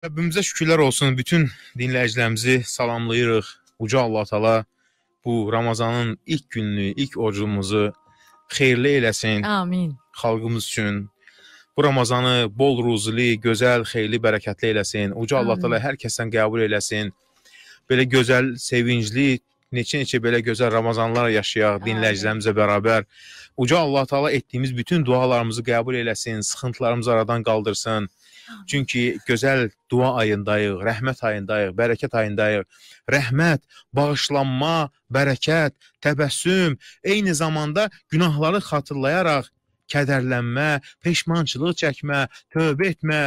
Rəbbimizə şükürlər olsun. Bütün dinləyicilərimizi salamlayırıq. Uca Allah Taala bu Ramazanın ilk gününü, ilk orucumuzu xeyirli eləsin. Amin. Xalqımız üçün bu Ramazanı bol ruzuli, gözəl, xeyirli, bərəkətli eləsin. Uca Amin. Allah Taala hər kəsdən qəbul eləsin. Belə gözəl, sevincli, neçə-neçə belə gözəl Ramazanlar yaşayaq dinləyicilərimizlə bərabər. Uca Allah Taala etdiyimiz bütün dualarımızı qəbul eləsin, sıxıntılarımızı aradan qaldırsın Çünki gözəl dua ayındayıq, rəhmət ayındayıq, bərəkət ayındayıq. Rəhmət, bağışlanma, bərəkət, təbəssüm, eyni zamanda günahları xatırlayaraq kədərlənmə, peşmançılıq çəkmə, tövbə etmə,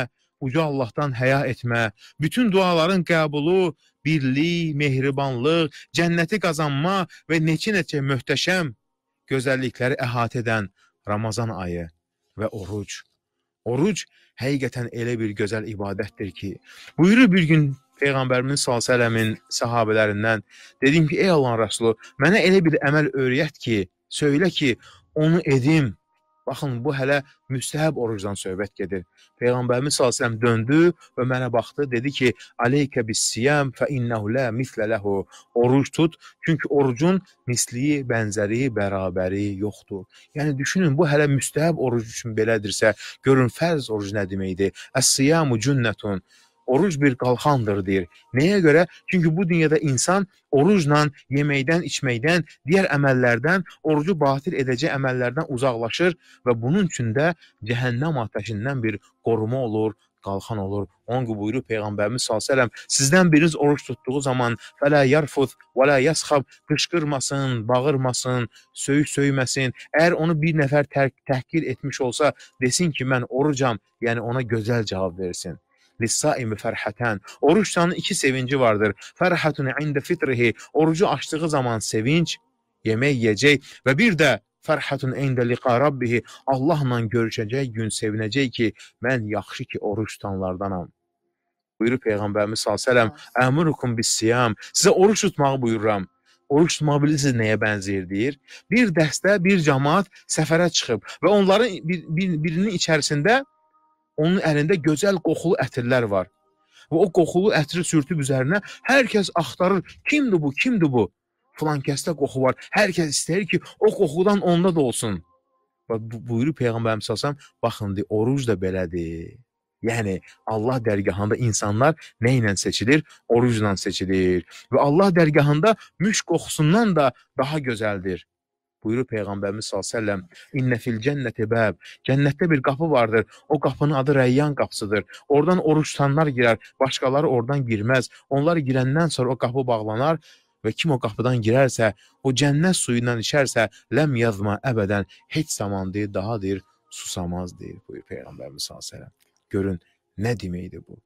uca Allahdan həya etmə, bütün duaların qəbulu, birlik, mehribanlıq, cənnəti qazanma və neçə-neçə möhtəşəm gözəllikləri əhatə edən Ramazan ayı və oruc. Oruc həqiqətən elə bir gözəl ibadətdir ki, buyurur bir gün Peyğəmbərimiz sallalləmin səhabələrindən dedim ki, ey Allahın Rəsulu, mənə elə bir əməl öyrət ki, söylə ki, onu edim Baxın, bu hələ müstəhəb orucdan söhbət gedir. Peyğəmbərimiz sallallahu əleyhi döndü və mənə baxdı, dedi ki: "Aleykə bis-siyam fa innehu la mislə lehu." Oruc tut, çünki orucun misliyi, bənzəri, bərabəri yoxdur. Yəni düşünün, bu hələ müstəhəb oruc üçün belədirsə, görün fərz oruc nə deməkdir? Əs-siyamu cünnətun oruc bir qalxandır deyir. Nəyə görə? Çünki bu dünyada insan orucla, yeməkdən, içməkdən, digər əməllərdən, orucu batil edəcək əməllərdən uzaqlaşır və bunun üçün də cəhənnəm atəşindən bir qoruma olur, qalxan olur. Onun ki buyurur Peyğəmbərimiz s.ə.v. Sizdən biriniz oruç tutduğu zaman fələ yarfud və lə yasxab qışqırmasın, bağırmasın, söyüş söyməsin. Əgər onu bir nəfər təhqir etmiş olsa, desin ki, mən orucam, yəni ona gözəl cavab versin. Lissaimi fərhətən. Oruçdanın iki sevinci vardır. Fərhətun ində fitrihi. Orucu açdığı zaman sevinç, yemək yeyəcək və bir də fərhətun ində liqa rabbihi. Allahla görüşəcək gün sevinəcək ki, mən yaxşı ki oruç tutanlardanam. Buyurur Peyğəmbərimiz sallallahu əleyhi və səlləm: "Əmurukum bis-siyam." Sizə oruç tutmağı buyururam oruç tutmaq bilirsiniz nəyə bənzəyir deyir. Bir dəstə, bir cəmaət səfərə çıxıb və onların bir, bir, birinin içərisində Onun əlində gözəl qoxulu ətirlər var. Və o qoxulu ətri sürtüb üzərinə hər kəs axtarır. Kimdir bu? Kimdir bu? Filan kəsdə qoxu var. Hər kəs istəyir ki, o qoxudan onda da olsun. Və buyurur Peyğəmbər əsasam, baxın, de, oruc da belədir. Yəni Allah dərgahında insanlar nə ilə seçilir? Orucla seçilir. Və Allah dərgahında müşk qoxusundan da daha gözəldir buyurur Peyğəmbərimiz s.ə.v. İnnə fil cənnəti bəb. Cənnətdə bir qapı vardır. O qapının adı Rəyyan qapısıdır. Oradan oruç tutanlar girər, başqaları oradan girməz. Onlar girəndən sonra o qapı bağlanar və kim o qapıdan girərsə, o cənnət suyundan içərsə, ləm yazma əbədən heç zaman deyir, daha deyir, susamaz deyir buyur Peyğəmbərimiz s.ə.v. Görün nə deməkdir bu?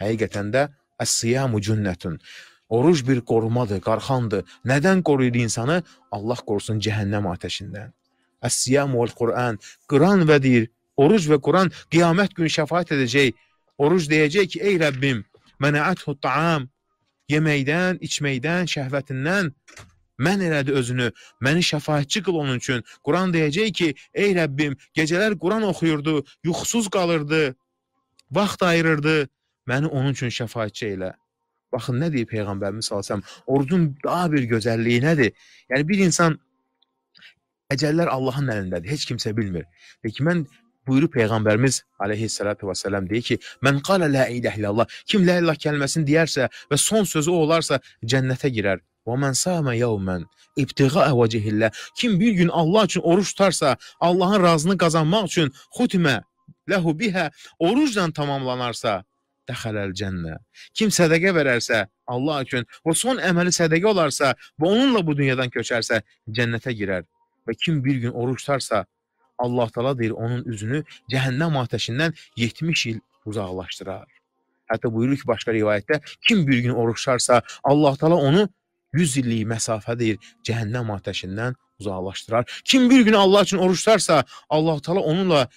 Həqiqətən də əs-siyamu cünnətun. Oruc bir qorumadır, qarxandır. Nədən qoruyur insanı? Allah qorusun cəhənnəm atəşindən. Əs-siyam vəl-Qur'an. Qıran və deyir, oruc və Qur'an qiyamət günü şəfaət edəcək. Oruc deyəcək ki, ey Rəbbim, mənə əthu taam, yeməkdən, içməkdən, şəhvətindən mən elədi özünü, məni şəfaətçi qıl onun üçün. Quran deyəcək ki, ey Rəbbim, gecələr Quran oxuyurdu, yuxusuz qalırdı, vaxt ayırırdı, məni onun üçün şəfaətçi elə. Baxın nə deyir peyğəmbərimiz sallallahu əleyhi və səlləm? Orucun daha bir gözəlliyi nədir? Yəni bir insan əcəllər Allahın əlindədir. Heç kimsə bilmir. Peki mən buyurub peyğəmbərimiz Aleyhissalatu vesselam deyir ki: "Mən qala la ilaha illallah" kim la ilah kəlməsini deyərsə və son sözü o olarsa cənnətə girər. "Və men sama yawman ibtiga vecihillah" kim bir gün Allah üçün oruç tutarsa, Allahın razını qazanmaq üçün xutmə lehu biha orucla tamamlanarsa dəxələl cənnə. Kim sədəqə verərsə Allah üçün və son əməli sədəqə olarsa və onunla bu dünyadan köçərsə cənnətə girər. Və kim bir gün oruç tutarsa Allah Taala deyir onun üzünü cəhənnəm atəşindən 70 il uzaqlaşdırar. Hətta buyurur ki, başqa rivayətdə kim bir gün oruç tutarsa Allah Taala onu 100 illik məsafə deyir cəhənnəm atəşindən uzaqlaşdırar. Kim bir gün Allah üçün oruç tutarsa Allah Taala onunla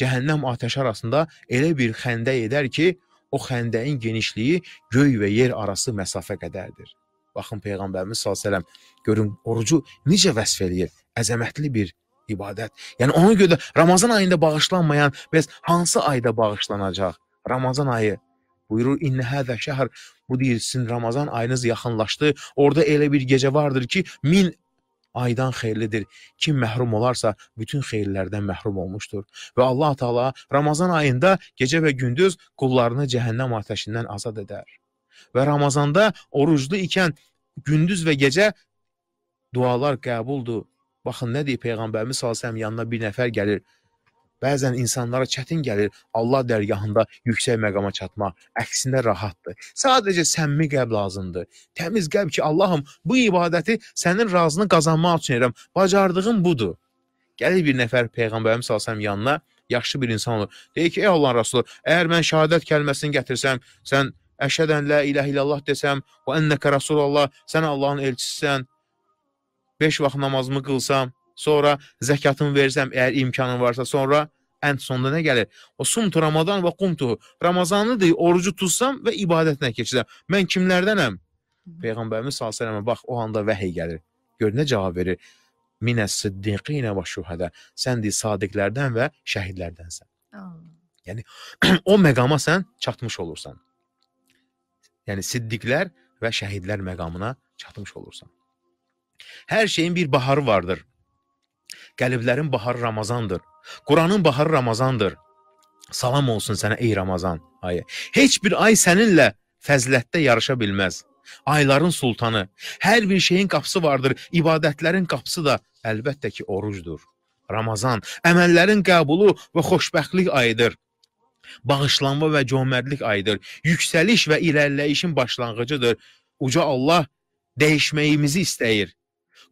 cəhənnəm atəşi arasında elə bir xəndək edər ki, O xəndəyin genişliyi göy və yer arası məsafə qədərdir. Baxın peyğəmbərimiz sallallahu görün orucu necə vəsf eləyir. Əzəmətli bir ibadət. Yəni ona görə Ramazan ayında bağışlanmayan bəs hansı ayda bağışlanacaq? Ramazan ayı buyurur inna hada şəhr bu deyilsin Ramazan ayınız yaxınlaşdı. Orada elə bir gecə vardır ki, min aydan xeyirlidir. Kim məhrum olarsa bütün xeyirlərdən məhrum olmuşdur. Və Allah Taala Ramazan ayında gecə və gündüz qullarını cəhənnəm atəşindən azad edər. Və Ramazanda oruclu ikən gündüz və gecə dualar qəbuldur. Baxın nə deyir peyğəmbərimiz sallallahu əleyhi yanına bir nəfər gəlir. Bəzən insanlara çətin gəlir Allah dərgahında yüksək məqama çatmaq. Əksində rahatdır. Sadəcə səmimi qəlb lazımdır. Təmiz qəlb ki, Allahım, bu ibadəti sənin razını qazanmaq üçün edirəm. Bacardığım budur. Gəlir bir nəfər peyğəmbərimiz sallallahu yanına, yaxşı bir insan olur. Deyir ki, ey Allahın Rasulü, əgər mən şahadət kəlməsini gətirsəm, sən əşhədən la ilahe illallah desəm və ennəkə rasulullah, sən Allahın elçisisən, 5 vaxt namazımı qılsam, sonra zəkatımı versəm, əgər imkanım varsa, sonra ən sonda nə gəlir? O sumtu Ramazan və qumtuhu. Ramazanı deyir, orucu tutsam və ibadətinə keçirəm. Mən kimlərdənəm? Peyğəmbərimiz sallallahu əleyhi və səlləmə bax o anda vəhiy gəlir. Gör nə cavab verir? Minəs-siddiqinə və şuhada. Sən deyir sadiqlərdən və şəhidlərdənsən. Yəni o məqama sən çatmış olursan. Yəni siddiqlər və şəhidlər məqamına çatmış olursan. Hər şeyin bir baharı vardır. Qəlblərin baharı Ramazandır. Quranın baharı Ramazandır. Salam olsun sənə ey Ramazan ayı. Heç bir ay səninlə fəzilətdə yarışa bilməz. Ayların sultanı, hər bir şeyin qapısı vardır. İbadətlərin qapısı da əlbəttə ki, orucdur. Ramazan əməllərin qəbulu və xoşbəxtlik ayıdır. Bağışlanma və cömərtlik ayıdır. Yüksəliş və irəliləyişin başlanğıcıdır. Uca Allah dəyişməyimizi istəyir.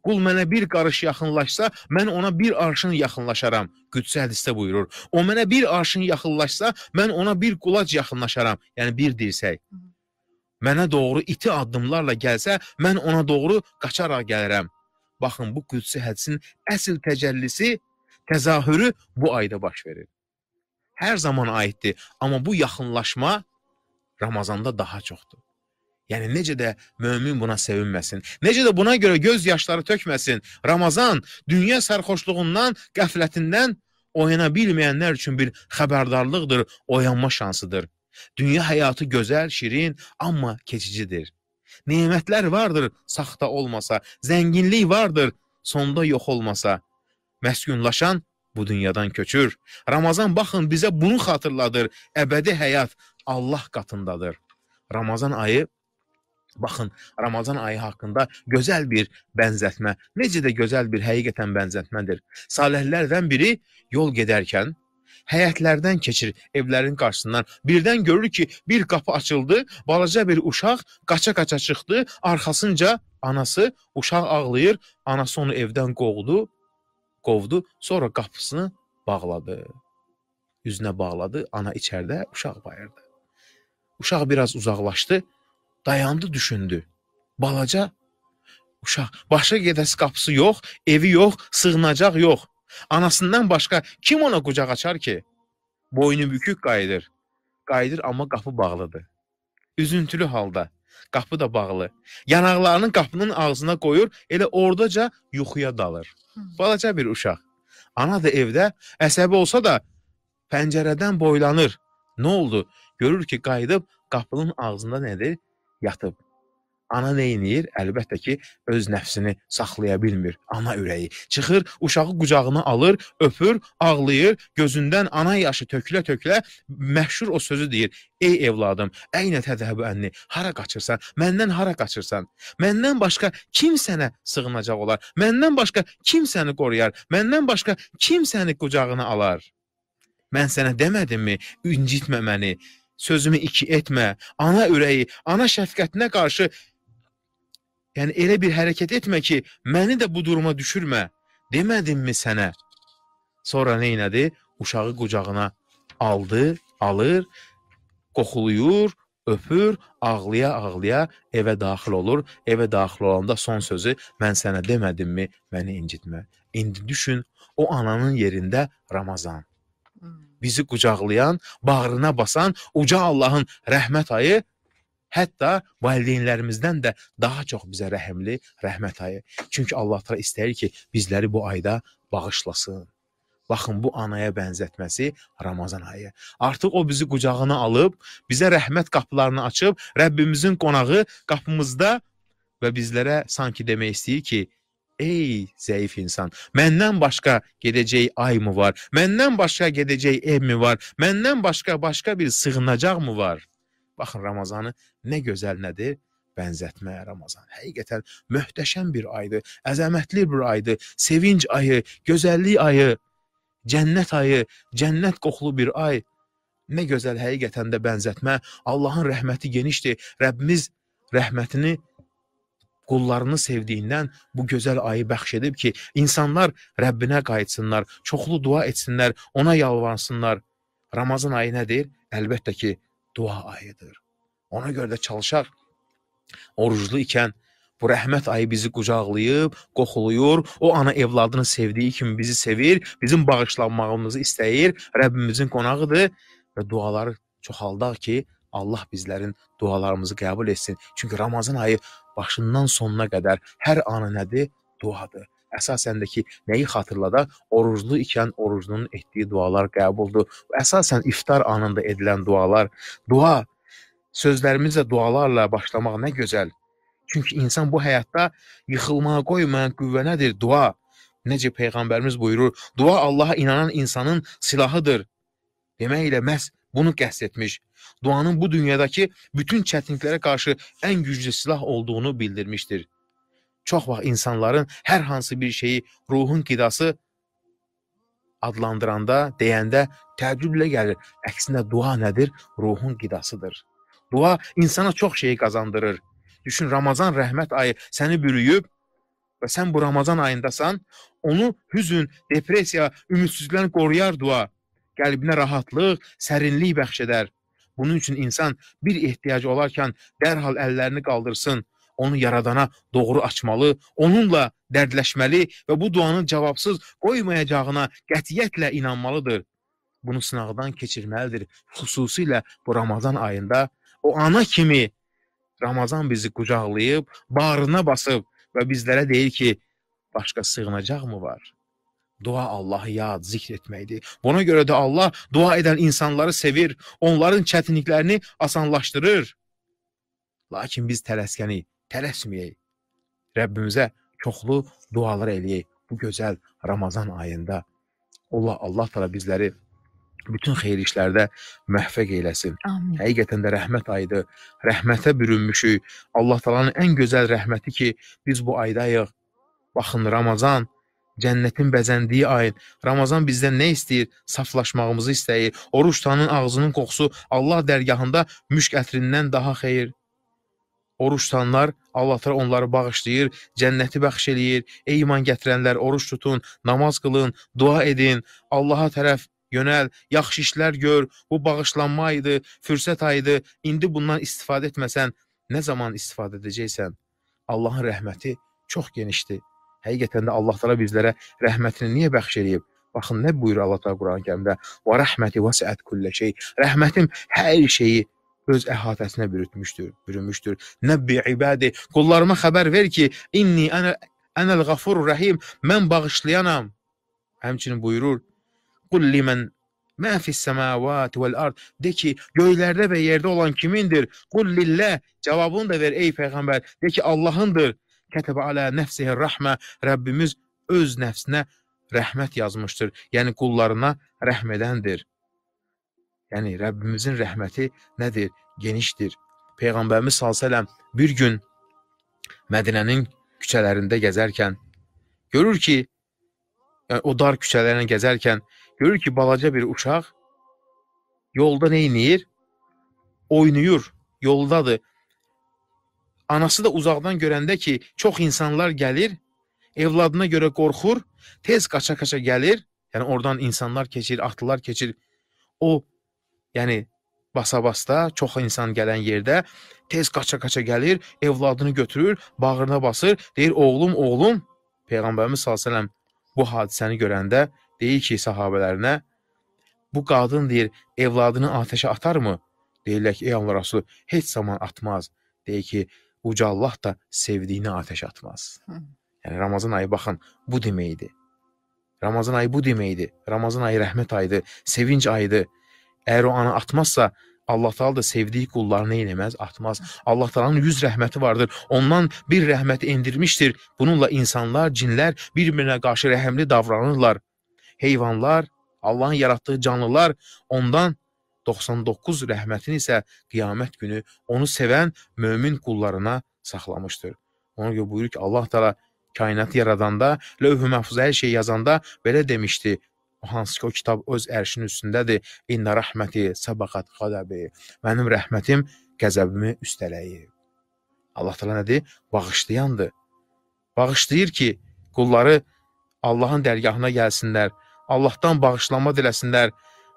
Qul mənə bir qarış yaxınlaşsa, mən ona bir arşın yaxınlaşaram. Qüdsə hədisdə buyurur. O mənə bir arşın yaxınlaşsa, mən ona bir qulac yaxınlaşaram. Yəni bir dirsək. Mənə doğru iti addımlarla gəlsə, mən ona doğru qaçaraq gələrəm. Baxın, bu Qüdsi hədisin əsl təcəllisi, təzahürü bu ayda baş verir. Hər zaman aiddir, amma bu yaxınlaşma Ramazanda daha çoxdur. Yəni necə də mömin buna sevinməsin? Necə də buna görə göz yaşları tökməsin? Ramazan dünya sərxoşluğundan, qəflətindən oyana bilməyənlər üçün bir xəbərdarlıqdır, oyanma şansıdır. Dünya həyatı gözəl, şirin, amma keçicidir. Nemətlər vardır, saxta olmasa, zənginlik vardır, sonda yox olmasa. Məskunlaşan bu dünyadan köçür. Ramazan baxın bizə bunu xatırladır. Əbədi həyat Allah qatındadır. Ramazan ayı Baxın, Ramazan ayı haqqında gözəl bir bənzətmə, necə də gözəl bir həqiqətən bənzətmədir. Salihlərdən biri yol gedərkən həyətlərdən keçir, evlərin qarşısından. Birdən görür ki, bir qapı açıldı, balaca bir uşaq qaça-qaça çıxdı, arxasınca anası, uşaq ağlayır, anası onu evdən qovdu, qovdu, sonra qapısını bağladı. Üzünə bağladı, ana içəridə, uşaq bayırdı. Uşaq biraz uzaqlaşdı, dayandı, düşündü. Balaca uşaq, başqa gedəsi qapısı yox, evi yox, sığınacaq yox. Anasından başqa kim ona qucaq açar ki? Boynu bükük qayıdır. Qayıdır amma qapı bağlıdır. Üzüntülü halda qapı da bağlı. Yanaqlarını qapının ağzına qoyur, elə ordaca yuxuya dalır. Balaca bir uşaq. Ana da evdə əsəbi olsa da pəncərədən boylanır. Nə oldu? Görür ki, qayıdıb qapının ağzında nədir? yatıb. Ana nə edir? Əlbəttə ki, öz nəfsini saxlaya bilmir. Ana ürəyi çıxır, uşağı qucağına alır, öpür, ağlayır, gözündən ana yaşı tökülə-tökülə məşhur o sözü deyir: "Ey evladım, əynə tədəbü ənni, hara qaçırsan? Məndən hara qaçırsan? Məndən başqa kim sənə sığınacaq olar? Məndən başqa kim səni qoruyar? Məndən başqa kim səni qucağına alar?" Mən sənə demədimmi, incitmə məni sözümü iki etmə, ana ürəyi, ana şəfqətinə qarşı yəni elə bir hərəkət etmə ki, məni də bu duruma düşürmə. Demədimmi sənə? Sonra nə etdi? Uşağı qucağına aldı, alır, qoxuluyur, öpür, ağlaya-ağlaya evə daxil olur. Evə daxil olanda son sözü mən sənə demədimmi məni incitmə. İndi düşün o ananın yerində Ramazan. Hmm. bizi qucaqlayan, bağrına basan uca Allahın rəhmət ayı hətta valideynlərimizdən də daha çox bizə rəhimli rəhmət ayı. Çünki Allah təala istəyir ki, bizləri bu ayda bağışlasın. Baxın bu anaya bənzətməsi Ramazan ayı. Artıq o bizi qucağına alıb, bizə rəhmət qapılarını açıb, Rəbbimizin qonağı qapımızda və bizlərə sanki demək istəyir ki, Ey zəif insan, məndən başqa gedəcək ay mı var? Məndən başqa gedəcək ev mi var? Məndən başqa başqa bir sığınacaq mı var? Baxın Ramazanı nə gözəl nədir? bənzətmə Ramazan. Həqiqətən möhtəşəm bir aydır, əzəmətli bir aydır, sevinc ayı, gözəllik ayı, cənnət ayı, cənnət qoxulu bir ay. Nə gözəl həqiqətən də bənzətmə. Allahın rəhməti genişdir. Rəbbimiz rəhmətini qullarını sevdiyindən bu gözəl ayı bəxş edib ki, insanlar Rəbbinə qayıtsınlar, çoxlu dua etsinlər, ona yalvansınlar. Ramazan ayı nədir? Əlbəttə ki, dua ayıdır. Ona görə də çalışaq. Oruclu ikən bu rəhmət ayı bizi qucaqlayıb, qoxuluyur. O ana evladını sevdiyi kimi bizi sevir, bizim bağışlanmağımızı istəyir. Rəbbimizin qonağıdır və duaları çoxaldaq ki, Allah bizlərin dualarımızı qəbul etsin. Çünki Ramazan ayı başından sonuna qədər hər anı nədir? Duadır. Əsasən də ki, nəyi xatırlada? Oruclu ikən orucunun etdiyi dualar qəbuldur. Əsasən iftar anında edilən dualar, dua sözlərimizlə dualarla başlamaq nə gözəl. Çünki insan bu həyatda yıxılmağa qoymayan qüvvə nədir? Dua. Necə peyğəmbərimiz buyurur, dua Allaha inanan insanın silahıdır. Demək ilə məhz Bunu qəsd etmiş. Duanın bu dünyadakı bütün çətinliklərə qarşı ən güclü silah olduğunu bildirmişdir. Çox vaxt insanların hər hansı bir şeyi ruhun qidası adlandıranda, deyəndə təəccüblə gəlir. Əksinə dua nədir? Ruhun qidasıdır. Dua insana çox şeyi qazandırır. Düşün, Ramazan rəhmət ayı səni bürüyüb və sən bu Ramazan ayındasan, onu hüzün, depressiya, ümidsizlikdən qoruyar dua qəlbinə rahatlıq, sərinlik bəxş edər. Bunun üçün insan bir ehtiyacı olarkən dərhal əllərini qaldırsın, onu yaradana doğru açmalı, onunla dərdləşməli və bu duanın cavabsız qoymayacağına qətiyyətlə inanmalıdır. Bunu sınaqdan keçirməlidir. Xüsusilə bu Ramazan ayında o ana kimi Ramazan bizi qucaqlayıb, bağrına basıb və bizlərə deyir ki, başqa sığınacaq mı var? Dua Allahı yad, zikr etməkdir. Buna görə də Allah dua edən insanları sevir, onların çətinliklərini asanlaşdırır. Lakin biz tələskəni, tələsməyək. Rəbbimizə çoxlu dualar eləyək bu gözəl Ramazan ayında. Allah Allah təala bizləri bütün xeyir işlərdə məhfəq eyləsin. Amin. Həqiqətən də rəhmət ayıdır. Rəhmətə bürünmüşük. Allah təalanın ən gözəl rəhməti ki, biz bu aydayıq. Baxın Ramazan cənnətin bəzəndiyi ayın. Ramazan bizdən nə istəyir? Saflaşmağımızı istəyir. Oruç tutanın ağzının qoxusu Allah dərgahında müşk ətrindən daha xeyir. Oruç tutanlar Allah təala onları bağışlayır, cənnəti bəxş eləyir. Ey iman gətirənlər, oruç tutun, namaz qılın, dua edin, Allaha tərəf yönəl, yaxşı işlər gör. Bu bağışlanma ayıdır, fürsət ayıdır. İndi bundan istifadə etməsən, nə zaman istifadə edəcəksən? Allahın rəhməti çox genişdir. Həqiqətən də Allah təala bizlərə rəhmətini niyə bəxş eləyib? Baxın nə buyurur Allah təala Qurani-Kərimdə: "Və rəhməti vəsiət kullə şey." Rəhmətim hər şeyi öz əhatəsinə bürütmüşdür, bürümüşdür. Nəbbi ibadi, qullarıma xəbər ver ki, inni ana anal ghafurur rahim, mən bağışlayanam. Həmçinin buyurur: "Qul limen ma fis semawati vel ard." De ki, göylərdə və yerdə olan kimindir? Qul lillah. Cavabını da ver ey peyğəmbər. De ki, Allahındır kətəbə alə nəfsihi rəhmə Rəbbimiz öz nəfsinə rəhmət yazmışdır. Yəni qullarına rəhm edəndir. Yəni Rəbbimizin rəhməti nədir? Genişdir. Peyğəmbərimiz sallallahu bir gün Mədinənin küçələrində gəzərkən görür ki, yəni, o dar küçələrlə gəzərkən görür ki, balaca bir uşaq yolda nə edir? Oynayır, yoldadır. Anası da uzaqdan görəndə ki, çox insanlar gəlir, evladına görə qorxur, tez qaça-qaça gəlir. Yəni oradan insanlar keçir, atlılar keçir. O yəni basabasda, çox insan gələn yerdə tez qaça-qaça gəlir, evladını götürür, bağrına basır, deyir: "Oğlum, oğlum." Peyğəmbərimiz sallallahu əleyhi və səlləm bu hadisəni görəndə deyir ki, səhabələrinə: "Bu qadın deyir, evladını atəşə atarmı?" Deyirlər ki, ey Allah Rasulü, heç zaman atmaz. Deyir ki, Uca Allah da sevdiyinə atəş atmaz. Hı. Yəni Ramazan ayı baxın bu deməkdir. Ramazan ayı bu deməkdir. Ramazan ayı rəhmət ayıdır, sevinc ayıdır. Əgər o anı atmazsa, Allah Taala da sevdiyi qullarını eləməz, atmaz. Allah Taala'nın 100 rəhməti vardır. Ondan bir rəhməti endirmişdir. Bununla insanlar, cinlər bir-birinə qarşı rəhmli davranırlar. Heyvanlar, Allahın yaratdığı canlılar ondan 99 rəhmətini isə qiyamət günü onu sevən mömin qullarına saxlamışdır. Ona görə buyurur ki, Allah təala kainatı yaradanda, lövh-i məhfuzə hər şey yazanda belə demişdi: hansı ki o kitab öz ərşinin üstündədir. İnna rəhməti sabaqat qadabi. Mənim rəhmətim qəzəbimi üstələyib. Allah təala nədir? Bağışlayandır. Bağışlayır ki, qulları Allahın dərgahına gəlsinlər, Allahdan bağışlanma diləsinlər,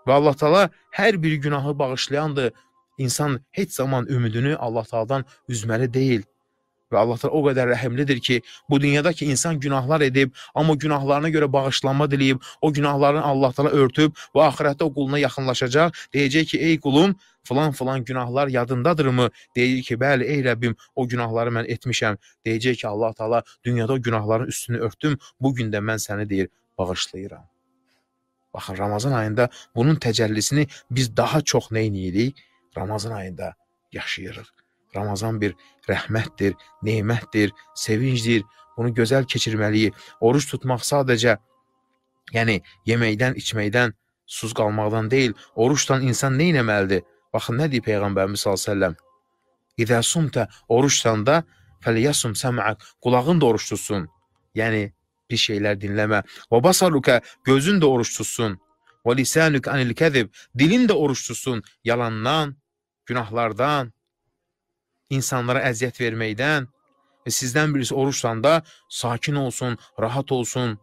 Və Allah Taala hər bir günahı bağışlayandır. İnsan heç zaman ümidini Allah Taala'dan üzməli deyil. Və Allah Taala o qədər rəhimlidir ki, bu dünyada ki insan günahlar edib, amma günahlarına görə bağışlanma diləyib, o günahlarını Allah Taala örtüb və axirətdə o quluna yaxınlaşacaq, deyəcək ki, ey qulum, falan falan günahlar yadındadırmı? Deyir ki, bəli ey Rəbbim, o günahları mən etmişəm. Deyəcək ki, Allah Taala dünyada o günahların üstünü örtdüm, bu gün də mən səni deyir bağışlayıram. Baxın Ramazan ayında bunun təcəllisini biz daha çox neyniyirik? Ramazan ayında yaşayırıq. Ramazan bir rəhmətdir, nemətdir, sevincdir. Bunu gözəl keçirməliyik. Oruç tutmaq sadəcə yəni yeməkdən, içməkdən, susuz qalmaqdan deyil, oruçdan insan nə etməlidir? Baxın nə deyir peyğəmbərimiz sallallahu əleyhi və səlləm? İzə sumta oruçdan da fəliyasum səm'ak. Qulağın da oruç tutsun. Yəni bir şeyler dinleme. Ve basaruke gözün de oruç tutsun. Ve lisanuk anil kezib dilin de oruç tutsun. Yalandan, günahlardan, insanlara əziyyət verməkdən və e sizdən birisi oruçlanda sakin olsun, rahat olsun.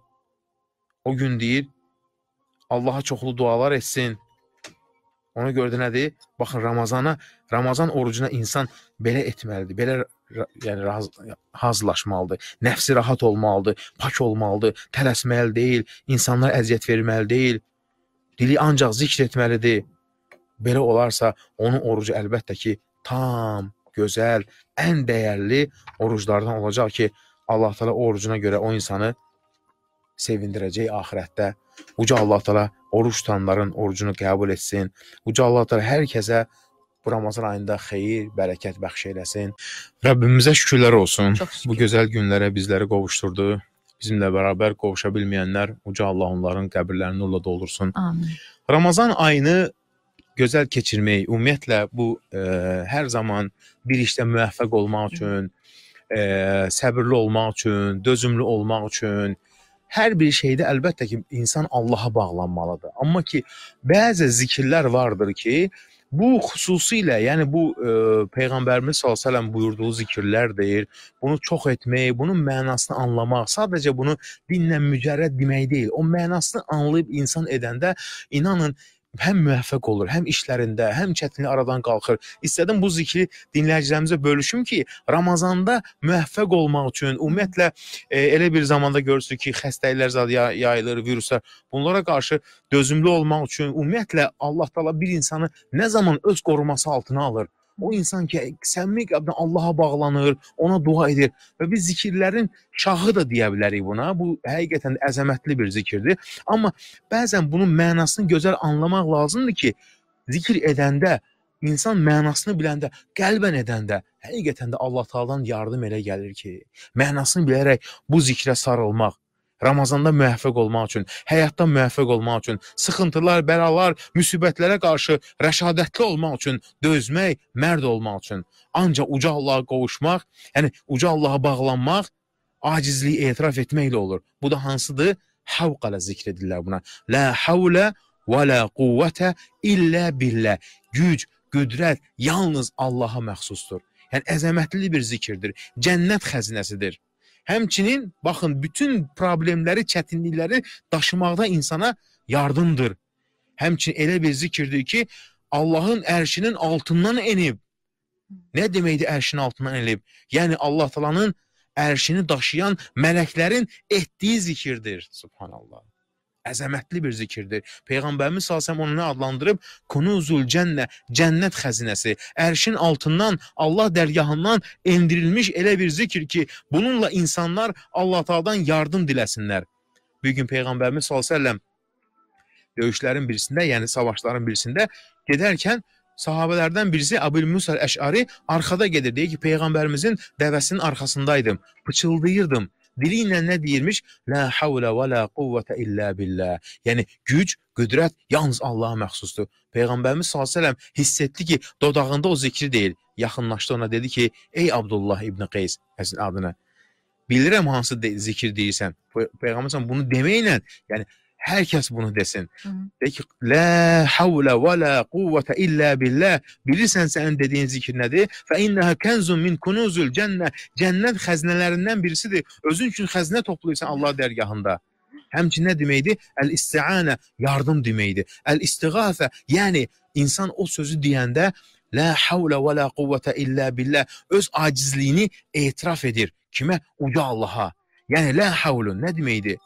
O gün deyir, Allaha çoxlu dualar etsin. Ona görə də nədir? Baxın, Ramazana, Ramazan orucuna insan belə etməlidir. Belə yəni raz, hazlaşmalıdır. Nəfsi rahat olmalıdır, pak olmalıdır, tələsməli deyil, insanlara əziyyət verməli deyil. Dili ancaq zikr etməlidir. Belə olarsa onun orucu əlbəttə ki tam, gözəl, ən dəyərli oruclardan olacaq ki, Allah Taala orucuna görə o insanı sevindirəcək axirətdə. Uca Allah Taala oruç tutanların orucunu qəbul etsin. Uca Allah Taala hər kəsə bu Ramazan ayında xeyir, bərəkət bəxş eləsin. Rəbbimizə şükürlər olsun. Şükür. Bu gözəl günlərə bizləri qovuşdurdu. Bizimlə bərabər qovuşa bilməyənlər uca Allah onların qəbirlərini nurla doldursun. Amin. Ramazan ayını gözəl keçirmək, ümumiyyətlə bu ə, e, hər zaman bir işdə müvəffəq olmaq üçün, ə, e, səbirli olmaq üçün, dözümlü olmaq üçün, hər bir şeydə əlbəttə ki, insan Allaha bağlanmalıdır. Amma ki, bəzi zikirlər vardır ki, Bu xüsusilə, yəni bu e, peyğəmbərimiz sallallahu buyurduğu zikirlər deyir. Bunu çox etmək, bunun mənasını anlamaq, sadəcə bunu dinlə mücərrəd demək deyil. O mənasını anlayıb insan edəndə inanın həm müvəffəq olur, həm işlərində, həm çətinlik aradan qalxır. İstədim bu zikri dinləyicilərimizə bölüşüm ki, Ramazanda müvəffəq olmaq üçün ümumiyyətlə e, elə bir zamanda görürsüz ki, xəstəliklər zad yayılır, viruslar. Bunlara qarşı dözümlü olmaq üçün ümumiyyətlə Allah təala bir insanı nə zaman öz qoruması altına alır? o insan ki, səmimi qəlbdən Allaha bağlanır, ona dua edir və biz zikirlərin şahı da deyə bilərik buna. Bu həqiqətən əzəmətli bir zikirdir. Amma bəzən bunun mənasını gözəl anlamaq lazımdır ki, zikr edəndə İnsan mənasını biləndə, qəlbən edəndə həqiqətən də Allah Taala'dan yardım elə gəlir ki, mənasını bilərək bu zikrə sarılmaq, Ramazanda müvəffəq olmaq üçün, həyatda müvəffəq olmaq üçün, sıxıntılar, bəlalar, müsibətlərə qarşı rəşadətli olmaq üçün, dözmək, mərd olmaq üçün, ancaq uca Allaha qovuşmaq, yəni uca Allaha bağlanmaq acizliyi etiraf etməklə olur. Bu da hansıdır? Havqala zikr edirlər buna. La havlə və la quvvətə illə billə. Güc, qüdrət yalnız Allaha məxsusdur. Yəni əzəmətli bir zikirdir, cənnət xəzinəsidir. Həmçinin baxın bütün problemləri, çətinlikləri daşımaqda insana yardımdır. Həmçinin elə bir zikirdir ki, Allahın ərşinin altından enib. Nə deməkdir ərşin altından enib? Yəni Allah təalanın ərşini daşıyan mələklərin etdiyi zikirdir. Subhanallah əzəmətli bir zikirdir. Peyğəmbərimiz sallallahu onu adlandırıb kunuzul cənnə, cənnət xəzinəsi, ərşin altından, Allah dərgahından endirilmiş elə bir zikir ki, bununla insanlar Allah Taala'dan yardım diləsinlər. Bir gün Peyğəmbərimiz sallallahu döyüşlərin birisində, yəni savaşların birisində gedərkən sahabələrdən birisi Əbül Musa Əş'ari arxada gedir. Deyir ki, Peyğəmbərimizin dəvəsinin arxasındaydım, pıçıldayırdım diliyle ne deyirmiş? La havle ve la kuvvete illa billah. Yəni güc, qüdrət yalnız Allaha məxsusdur. Peyğəmbərimiz sallallahu əleyhi və səlləm hiss etdi ki, dodağında o zikri deyil. Yaxınlaşdı ona dedi ki, ey Abdullah ibn Qeys, əslin adına. Bilirəm hansı de zikir deyirsən. Peyğəmbər bunu deməklə, yəni hər kəs bunu desin. Hı -hı. De ki, la havla və la quvvətə illə billah. Bilirsən sənin dediyin zikir nədir? Fə innəhə kenzun min kunuzul cənnə. Cənnət xəzinələrindən birisidir. Özün üçün xəzinə toplayırsan Allah dərgahında. Həmçinin nə deməkdir? Əl-istianə yardım deməkdir. Əl-istiğafə, yəni insan o sözü deyəndə La havla və la quvvətə illə billah öz acizliyini etiraf edir. Kimə? Uca Allaha. Yəni la havlun nə deməkdir?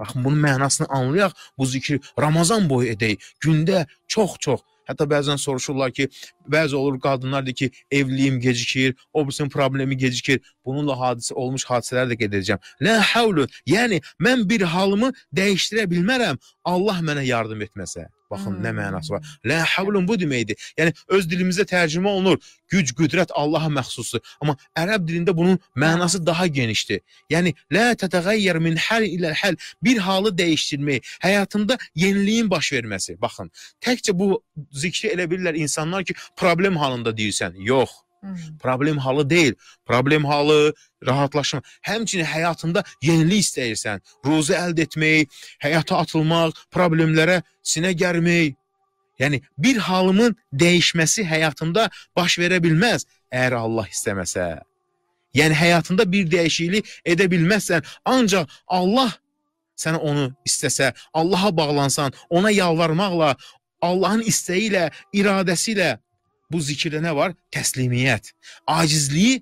Axı bunun mənasını anlayaq, bu zikri Ramazan boyu edək. Gündə çox-çox Hətta bəzən soruşurlar ki, bəzi olur qadınlar deyir ki, evliyim gecikir, o birsin problemi gecikir. Bununla hadisə olmuş hadisələri də qeyd edəcəm. Lə həvlü, yəni mən bir halımı dəyişdirə bilmərəm Allah mənə yardım etməsə. Baxın hmm. nə mənası var. Lə havlun bu deməkdir. Yəni öz dilimizdə tərcümə olunur. Güc, qüdrət Allaha məxsusdur. Amma ərəb dilində bunun mənası hə. daha genişdir. Yəni lə tətəğəyyər min hal ilə hal bir halı dəyişdirmək, həyatında yeniliyin baş verməsi. Baxın, təkcə bu zikri elə bilirlər insanlar ki, problem halında deyirsən. Yox. Hmm. Problem halı deyil. Problem halı, rahatlaşma. Həmçinin həyatında yenilik istəyirsən. Ruzu əldə etmək, həyata atılmaq, problemlərə sinə gərmək. Yəni bir halımın dəyişməsi həyatımda baş verə bilməz əgər Allah istəməsə. Yəni həyatında bir dəyişiklik edə bilməzsən, ancaq Allah sən onu istəsə, Allaha bağlansan, ona yalvarmaqla, Allahın istəyi ilə, iradəsi ilə bu zikirdə nə var? Təslimiyyət. Acizliyi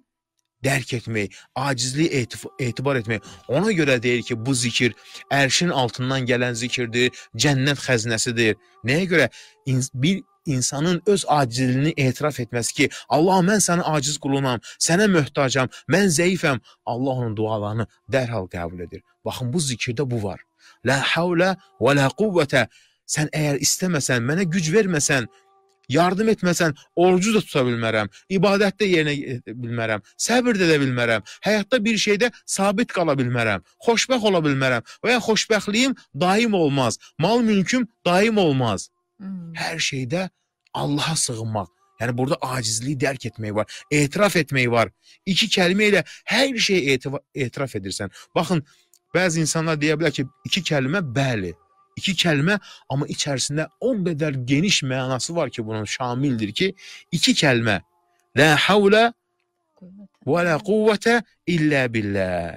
dərk etmək, acizliyi etibar etmək. Ona görə deyir ki, bu zikir ərşin altından gələn zikirdir, cənnət xəzinəsidir. Nəyə görə? Bir insanın öz acizliyini etiraf etməsi ki, Allah mən sənin aciz qulunam, sənə möhtacam, mən zəifəm. Allah onun dualarını dərhal qəbul edir. Baxın bu zikirdə bu var. La havla və la quvvətə. Sən əgər istəməsən, mənə güc verməsən, Yardım etməsən orucu da tuta bilmərəm, ibadət də yerinə e, bilmərəm, səbir də edə bilmərəm, həyatda bir şeydə sabit qala bilmərəm, xoşbəxt ola bilmərəm və ya xoşbəxtliyim daim olmaz, mal mülküm daim olmaz. Hmm. Hər şeydə Allaha sığınmaq, Yəni burada acizliyi dərk etmək var, etiraf etmək var. İki kəlmə ilə hər şeyi etiraf edirsən. Baxın, bəzi insanlar deyə bilər ki, iki kəlmə bəli. iki kelime ama içerisinde o kadar geniş manası var ki bunun şamildir ki iki kelime. La havle ve la kuvvete illa billah.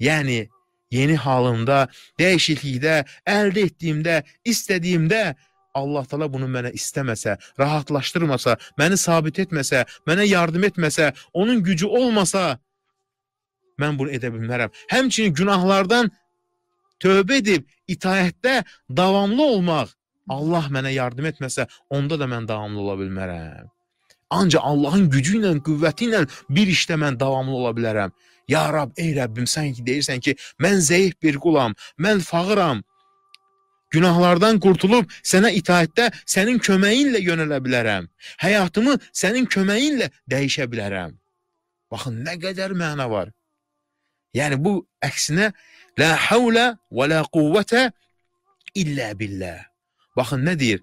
Yani yeni halımda, değişiklikdə, elde ettiğimde, istediğimde Allah Teala bunu mənə istemese, rahatlaştırmasa, məni sabit etmese, mənə yardım etmese, onun gücü olmasa ben bunu edə bilmərəm. Həmçinin günahlardan tövbə edib itayətdə davamlı olmaq. Allah mənə yardım etməsə, onda da mən davamlı ola bilmərəm. Ancaq Allahın gücü ilə, qüvvəti ilə bir işdə mən davamlı ola bilərəm. Ya Rab, ey Rəbbim, sən ki deyirsən ki, mən zəif bir qulam, mən fağıram. Günahlardan qurtulub sənə itaətdə sənin köməyinlə yönələ bilərəm. Həyatımı sənin köməyinlə dəyişə bilərəm. Baxın, nə qədər məna var. Yəni bu əksinə La havlə və la quvvətə illə billah. Baxın nə deyir?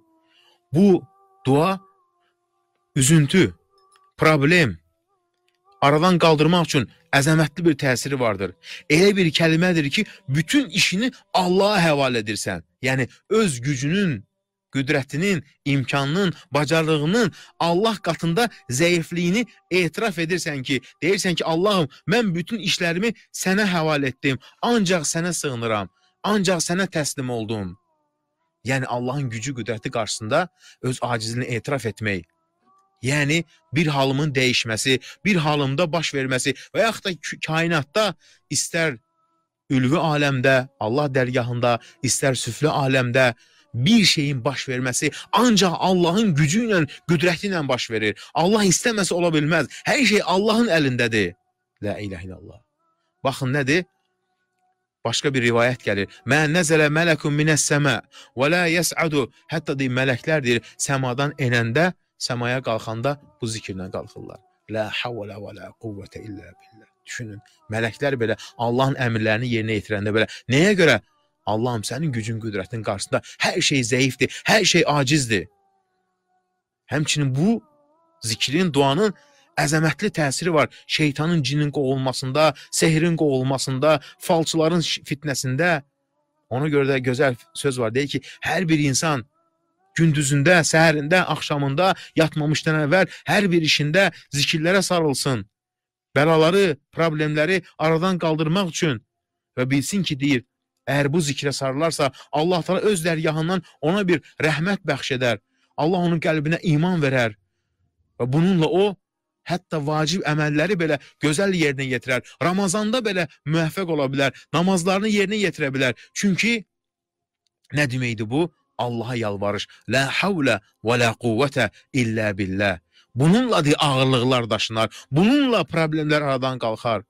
Bu dua üzüntü, problem aradan qaldırmaq üçün əzəmətli bir təsiri vardır. Elə bir kəlmədir ki, bütün işini Allaha həval edirsən. Yəni öz gücünün qüdrətinin, imkanının, bacarığının Allah qatında zəifliyini etiraf edirsən ki, deyirsən ki, Allahım, mən bütün işlərimi sənə həval etdim, ancaq sənə sığınıram, ancaq sənə təslim oldum. Yəni Allahın gücü, qüdrəti qarşısında öz acizini etiraf etmək. Yəni bir halımın dəyişməsi, bir halımda baş verməsi və yaxud da kainatda istər ülvi aləmdə, Allah dərgahında, istər süflü aləmdə bir şeyin baş verməsi ancaq Allahın gücü ilə, qüdrəti ilə baş verir. Allah istəməsə ola bilməz. Hər şey Allahın əlindədir. La ilahe illallah. Baxın nədir? Başqa bir rivayət gəlir. Mə nəzələ mələkun minəs-səmə və la yəs'adu. Hətta deyir mələklər deyir səmadan enəndə, səmaya qalxanda bu zikirlə qalxırlar. La havla və la quvvətə illə billah. Düşünün, mələklər belə Allahın əmrlərini yerinə yetirəndə belə nəyə görə Allahım sənin gücün, qüdrətin qarşısında hər şey zəifdir, hər şey acizdir. Həmçinin bu zikrin, duanın əzəmətli təsiri var. Şeytanın cinin qovulmasında, sehrin qovulmasında, falçıların fitnəsində. Ona görə də gözəl söz var. Deyir ki, hər bir insan gündüzündə, səhərində, axşamında, yatmamışdan əvvəl hər bir işində zikirlərə sarılsın. Bəlaları, problemləri aradan qaldırmaq üçün və bilsin ki, deyir, Əgər bu zikrə sarılarsa, Allah Taala öz dərgahından ona bir rəhmət bəxş edər. Allah onun qəlbinə iman verər. Və bununla o hətta vacib əməlləri belə gözəl yerinə yetirər. Ramazanda belə müvəffəq ola bilər. Namazlarını yerinə yetirə bilər. Çünki nə deməkdir bu? Allaha yalvarış. La havla və la quvvətə illə billah. Bununla deyə ağırlıqlar daşınar. Bununla problemlər aradan qalxar.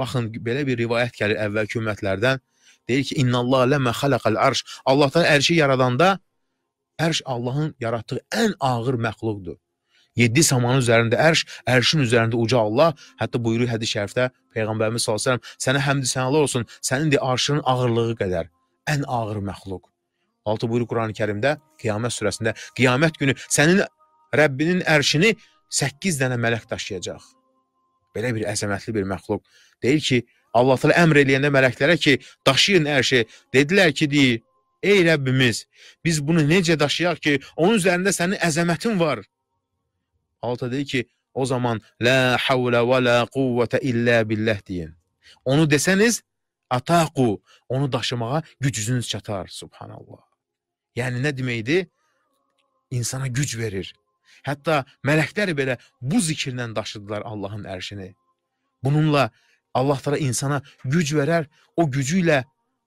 Baxın, belə bir rivayət gəlir əvvəlki ümmətlərdən. Deyir ki, "İnnallaha ləmə xalaqal arş." Allahdan ərşi yaradanda ərş Allahın yaratdığı ən ağır məxluqdur. 7 samanın üzərində ərş, ərşin üzərində uca Allah, hətta buyurur hədis-i şərifdə peyğəmbərimiz sallallahu əleyhi və səlləm, "Sənə həmd sənalar olsun, sənin də arşının ağırlığı qədər ən ağır məxluq." Altı buyurur Qurani-Kərimdə, Qiyamət surəsində, qiyamət günü sənin Rəbbinin ərşini 8 dənə mələk daşıyacaq. Belə bir əzəmətli bir məxluq. Deyir ki, Allah təala əmr eləyəndə mələklərə ki, daşıyın hər şey. Dedilər ki, deyir, ey Rəbbimiz, biz bunu necə daşıyaq ki, onun üzərində sənin əzəmətin var. Allah təala deyir ki, o zaman la havla və la quvvətə illə billah deyin. Onu desəniz, ataqu, onu daşımağa gücünüz çatar, subhanallah. Yəni nə deməkdir? İnsana güc verir. Hətta mələklər belə bu zikirlə daşıdılar Allahın ərşini. Bununla Allah Teala insana güc verər. O gücü ilə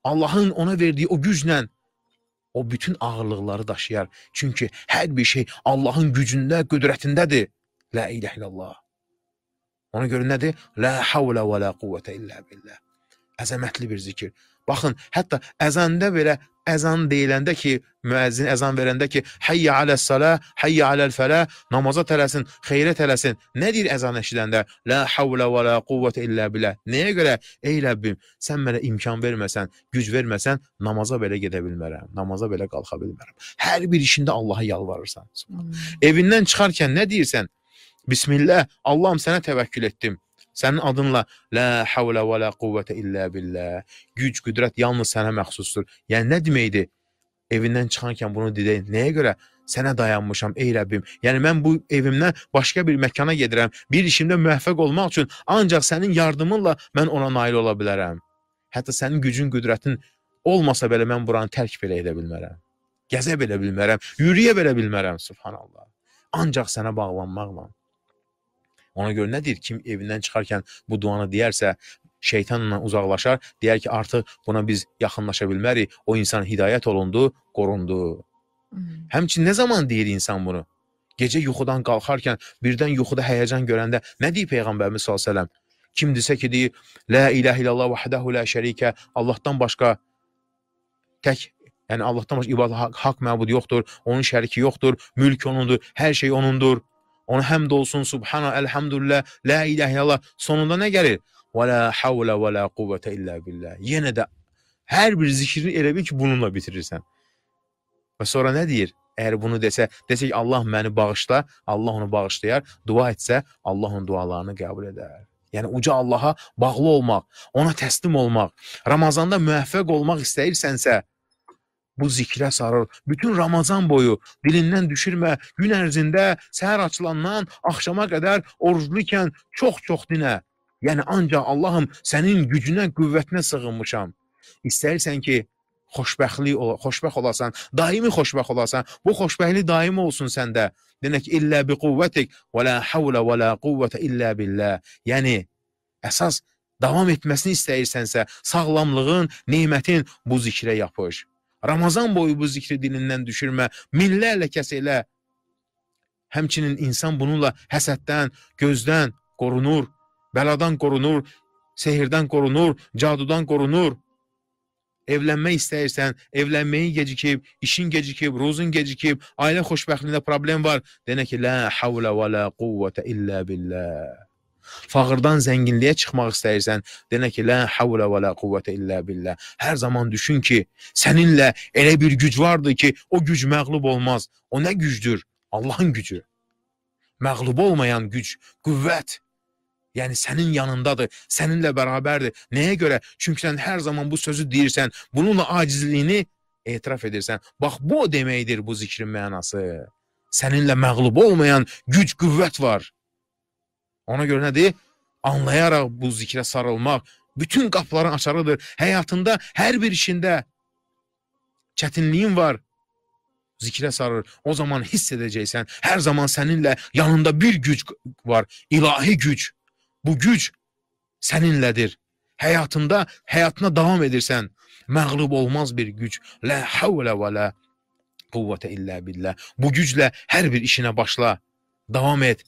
Allahın ona verdiyi o güclə o bütün ağırlıqları daşıyar. Çünki hər bir şey Allahın gücündə, qüdrətindədir. La ilahe illallah. Ona görə nədir? La havla və la quvvətə illə billah. Əzəmətli bir zikir. Baxın, hətta əzəndə belə əzan deyiləndə ki, müəzzin əzan verəndə ki, hayya aləs-salə, hayya aləl-fələ, namaza tələsin, xeyrə tələsin. Nə deyir əzan eşidəndə? La havlə və la quvvətə illə bilə. Nəyə görə? Ey Rəbbim, sən mənə imkan verməsən, güc verməsən, namaza belə gedə bilmərəm, namaza belə qalxa bilmərəm. Hər bir işində Allaha yalvarırsan. Hmm. Evindən çıxarkən nə deyirsən? Bismillah, Allahım sənə təvəkkül etdim. Sənin adınla la havla və la quvvətə illə billah. Güc, qüdrət yalnız sənə məxsusdur. Yəni nə deməkdir? Evindən çıxankən bunu deyək. Nəyə görə? Sənə dayanmışam ey Rəbbim. Yəni mən bu evimdən başqa bir məkana gedirəm. Bir işimdə müvəffəq olmaq üçün ancaq sənin yardımınla mən ona nail ola bilərəm. Hətta sənin gücün, qüdrətin olmasa belə mən buranı tərk belə edə bilmərəm. Gəzə belə bilmərəm, yürüyə belə bilmərəm, subhanallah. Ancaq sənə bağlanmaqla. Ona görə nə deyir? Kim evindən çıxarkən bu duanı deyərsə, şeytanla uzaqlaşar, deyər ki, artıq buna biz yaxınlaşa bilmərik. O insan hidayət olundu, qorundu. Mhm. Həmçinin nə zaman deyir insan bunu? Gecə yuxudan qalxarkən birdən yuxuda həyəcan görəndə nə deyir peyğəmbərimiz sallallahu əleyhi və səlləm? Kimdirsə ki, deyir, la ilahe illallah vahdehu la şerike, Allahdan başqa tək Yəni Allahdan başqa ibadət haqq haq məbud yoxdur, onun şəriki yoxdur, mülk onundur, hər şey onundur. Ona həmd olsun, subhana, elhamdülillah, la ilahe illallah. Sonunda nə gəlir? Və la havla və la quvvətə illə billah. Yenə də hər bir zikrini elə bil ki, bununla bitirirsən. Və sonra nə deyir? Əgər bunu desə, desək Allah məni bağışla, Allah onu bağışlayar, dua etsə, Allah onun dualarını qəbul edər. Yəni uca Allaha bağlı olmaq, ona təslim olmaq, Ramazanda müvəffəq olmaq istəyirsənsə, bu zikrə sarıl. Bütün Ramazan boyu dilindən düşürmə, gün ərzində səhər açılandan axşama qədər orucluyken çox-çox dinə. Yəni ancaq Allahım sənin gücünə, qüvvətinə sığınmışam. İstəyirsən ki, xoşbəxtlik ola, xoşbəxt olasan, daimi xoşbəxt olasan. Bu xoşbəxtlik daimi olsun səndə. Demək illə bi quvvətik və la havla və la quvvətə illə billah. Yəni əsas davam etməsini istəyirsənsə, sağlamlığın, nemətin bu zikrə yapış. Ramazan boyu bu zikri dilindən düşürmə, minlərlə kəs elə. Həmçinin insan bununla həsəddən, gözdən qorunur, bəladan qorunur, sehirdən qorunur, cadudan qorunur. Evlənmək istəyirsən, evlənməyin gecikib, işin gecikib, ruzun gecikib, ailə xoşbəxtliyində problem var. Demək ki, la havla və la quvvətə illə billah. Fağırdan zenginliğe çıkmak istəyirsən, denə ki, la havla və la quvvətə illə billah. Hər zaman düşün ki, səninlə elə bir güc vardır ki, o güc məğlub olmaz. O nə gücdür? Allahın gücü. Məğlub olmayan güc, qüvvət. Yəni sənin yanındadır, səninlə bərabərdir. Nəyə görə? Çünki sən hər zaman bu sözü deyirsən, bununla acizliyini etiraf edirsən. Bax bu o deməkdir bu zikrin mənası. Səninlə məğlub olmayan güc, qüvvət var. Ona görə nədir? Anlayaraq bu zikrə sarılmaq, bütün qapıların açarıdır. Həyatında hər bir işində çətinliyin var. Zikrə sarır. O zaman hiss edəcəksən. Hər zaman səninlə yanında bir güc var. İlahi güc. Bu güc səninlədir. Həyatında, həyatına davam edirsən. Məğlub olmaz bir güc. Lə həvlə və lə quvvətə illə billah. Bu güclə hər bir işinə başla. Davam et.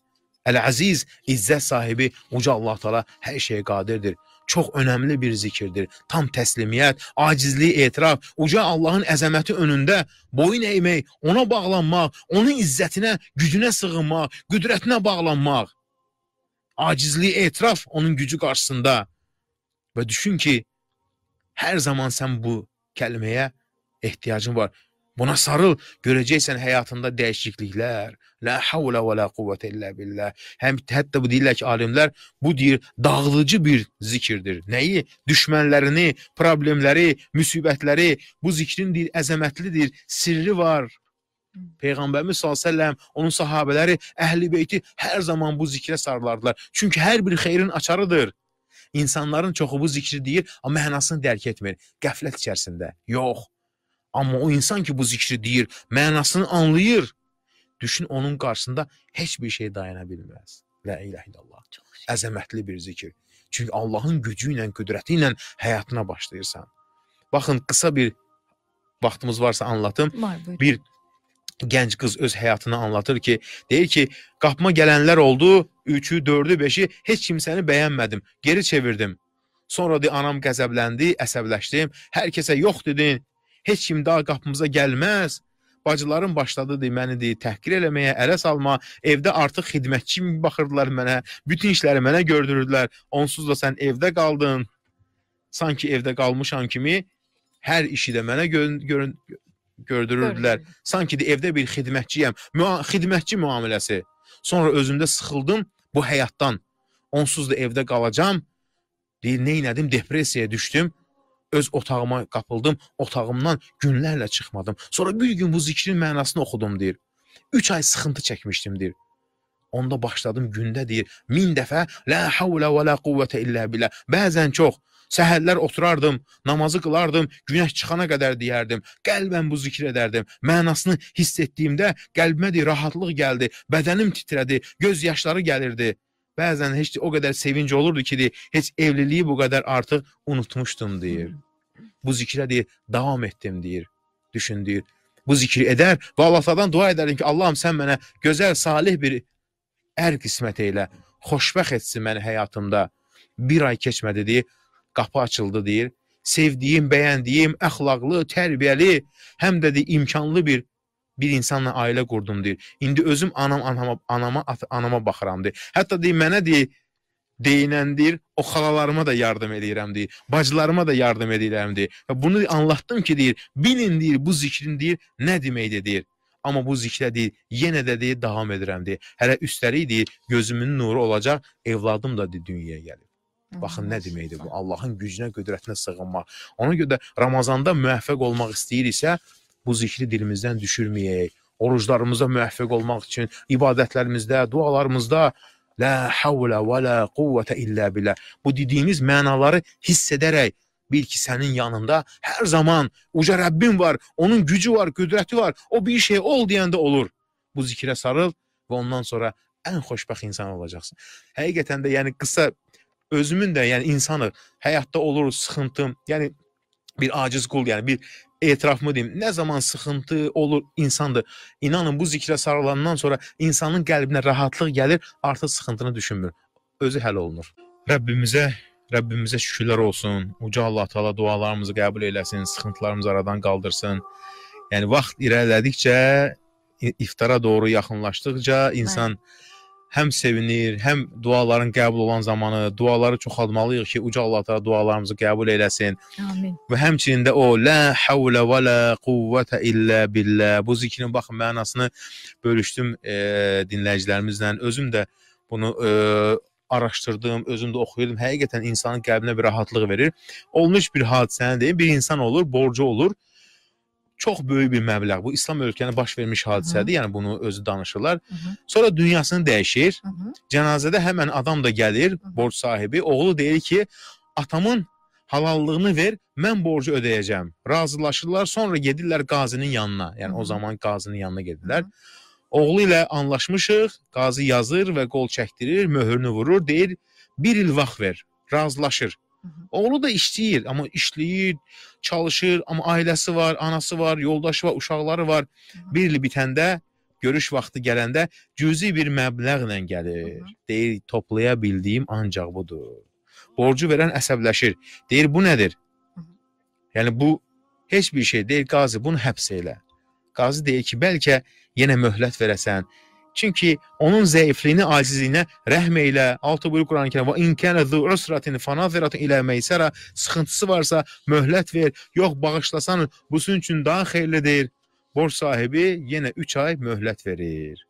Əl-Əziz izzət sahibi uca Allah Taala hər şeyə qadirdir. Çox önəmli bir zikirdir. Tam təslimiyyət, acizliyi etiraf, uca Allahın əzəməti önündə boyun əymək, ona bağlanmaq, onun izzətinə, gücünə sığınmaq, qüdrətinə bağlanmaq. Acizliyi etiraf onun gücü qarşısında. Və düşün ki, hər zaman sən bu kəlməyə ehtiyacın var. Buna sarıl, görəcəksən həyatında dəyişikliklər. La havla və la quvvətə illə billah. Həm hətta bu deyirlər ki, alimlər bu deyir dağılıcı bir zikirdir. Nəyi? Düşmənlərini, problemləri, müsibətləri bu zikrin deyir əzəmətlidir, sirri var. Peyğəmbərimiz sallallahu onun sahabeləri, əhlübeyti hər zaman bu zikrə sarılardılar. Çünki hər bir xeyrin açarıdır. İnsanların çoxu bu zikri deyir, amma mənasını dərk etmir. Qəflət içərisində. Yox, Amma o insan ki bu zikri deyir, mənasını anlayır. Düşün onun qarşısında heç bir şey dayana bilməz. La ilahe illallah. Əzəmətli bir zikir. Çünki Allahın gücü ilə, qüdrəti ilə həyatına başlayırsan. Baxın, qısa bir vaxtımız varsa anlatım. Var, buyurun. Bir gənc qız öz həyatını anlatır ki, deyir ki, qapıma gələnlər oldu, 3-ü, 4-ü, 5-i, heç kimsəni bəyənmədim, geri çevirdim. Sonra deyir, anam qəzəbləndi, əsəbləşdim, hər kəsə yox dedin, heç kim daha qapımıza gəlməz. Bacılarım başladı deməni, təhqir eləməyə, ələ salma, evdə artıq xidmətçi kimi baxırdılar mənə, bütün işləri mənə gördürürdülər. Onsuz da sən evdə qaldın. Sanki evdə qalmışan kimi hər işi də mənə gör görün gördürürdülər. Sanki də evdə bir xidmətçiyəm. Mua xidmətçi müamiləsi. Sonra özümdə sıxıldım bu həyatdan. Onsuz da evdə qalacam. Deyir, nə etdim? Depressiyaya düşdüm öz otağıma qapıldım, otağımdan günlərlə çıxmadım. Sonra bir gün bu zikrin mənasını oxudum deyir. 3 ay sıxıntı çəkmişdim deyir. Onda başladım gündə deyir 1000 dəfə la havla və la quvvətə illə billah. Bəzən çox Səhərlər oturardım, namazı qılardım, günəş çıxana qədər deyərdim. Qəlbən bu zikr edərdim. Mənasını hiss etdiyimdə qəlbimə deyir rahatlıq gəldi, bədənim titrədi, göz yaşları gəlirdi. Bəzən heç o qədər sevinc olurdu ki, deyir, heç evliliyi bu qədər artıq unutmuşdum deyir. Bu zikrə deyir, davam etdim deyir. Düşün deyir. Bu zikri edər və Allah Taala'dan dua edərdim ki, Allahım sən mənə gözəl, salih bir ər qismət elə. Xoşbəxt etsin məni həyatımda. Bir ay keçmədi deyir, qapı açıldı deyir. Sevdiyim, bəyəndiyim, əxlaqlı, tərbiyəli, həm də deyir, imkanlı bir bir insanla ailə qurdum deyir. İndi özüm anam anama anama anama baxıram deyir. Hətta deyir mənə deyir deyilən deyir, o xalalarıma da yardım edirəm deyir, bacılarıma da yardım edirəm deyir. Və bunu anlattım ki deyir, bilin deyir bu zikrin deyir nə deməkdir deyir. Amma bu zikrə deyir, yenə də deyir davam edirəm deyir. Hələ üstəlik deyir, gözümün nuru olacaq, evladım da deyir dünyaya gəlib. Baxın nə deməkdir bu? Allahın gücünə, qüdrətinə sığınmaq. Ona görə də Ramazanda müvəffəq olmaq istəyiriksə, bu zikri dilimizdən düşürməyək. Oruclarımıza müvəffəq olmaq üçün ibadətlərimizdə, dualarımızda la havla və la quvvətə illə billah. Bu dediyimiz mənaları hiss edərək bil ki, sənin yanında hər zaman uca Rəbbin var, onun gücü var, qüdrəti var. O bir şey ol deyəndə olur. Bu zikrə sarıl və ondan sonra ən xoşbəxt insan olacaqsan. Həqiqətən də yəni qısa özümün də yəni insanıq, həyatda olur sıxıntım, yəni bir aciz qul, yəni bir etirafımı deyim, nə zaman sıxıntı olur insandır. İnanın bu zikrə sarılandan sonra insanın qəlbinə rahatlıq gəlir, artıq sıxıntını düşünmür. Özü həll olunur. Rəbbimizə Rəbbimizə şükürlər olsun. Uca Allah Taala dualarımızı qəbul eləsin, sıxıntılarımızı aradan qaldırsın. Yəni vaxt irəlilədikcə iftara doğru yaxınlaşdıkca insan Bəli həm sevinir, həm duaların qəbul olan zamanı duaları çoxaltmalıyıq ki, uca Allah təala dualarımızı qəbul eləsin. Amin. Və həmçinin də o la havla və la quvvata illə billah. Bu zikrin baxın mənasını bölüşdüm e, dinləyicilərimizlə. Özüm də bunu e, araşdırdım, özüm də oxuyurdum. Həqiqətən insanın qəlbinə bir rahatlıq verir. Olmuş bir hadisəni deyim, bir insan olur, borcu olur Çox böyük bir məbləğ bu. İslam ölkəni baş vermiş hadisədir. Yəni bunu özü danışırlar. Hı -hı. Sonra dünyasını dəyişir. Hı -hı. Cənazədə həmin adam da gəlir, Hı -hı. borc sahibi. Oğlu deyir ki, atamın halallığını ver, mən borcu ödəyəcəm. Razılaşırlar, sonra gedirlər qazinin yanına. Yəni Hı -hı. o zaman qazinin yanına gedirlər. Hı -hı. Oğlu ilə anlaşmışıq, qazı yazır və qol çəkdirir, möhrünü vurur, deyir, bir il vaxt ver, razılaşır. Hı -hı. Oğlu da işləyir, amma işləyir, çalışır, amma ailəsi var, anası var, yoldaşı var, uşaqları var. Bir il bitəndə görüş vaxtı gələndə cüzi bir məbləğlə gəlir. Deyir, toplaya bildiyim ancaq budur. Borcu verən əsəbləşir. Deyir, bu nədir? Yəni bu heç bir şey deyil, qazi, bunu həbs elə. Qazi deyir ki, bəlkə yenə möhlət verəsən, Çünki onun zəifliyini, acizliyinə rəhm elə. 6 buyurur Quran-ı Kərim: "Və in kana zu usratin fanaziratun ilə meysara" sıxıntısı varsa möhlət ver. Yox, bağışlasan bu sizin üçün daha xeyirlidir. Borc sahibi yenə 3 ay möhlət verir.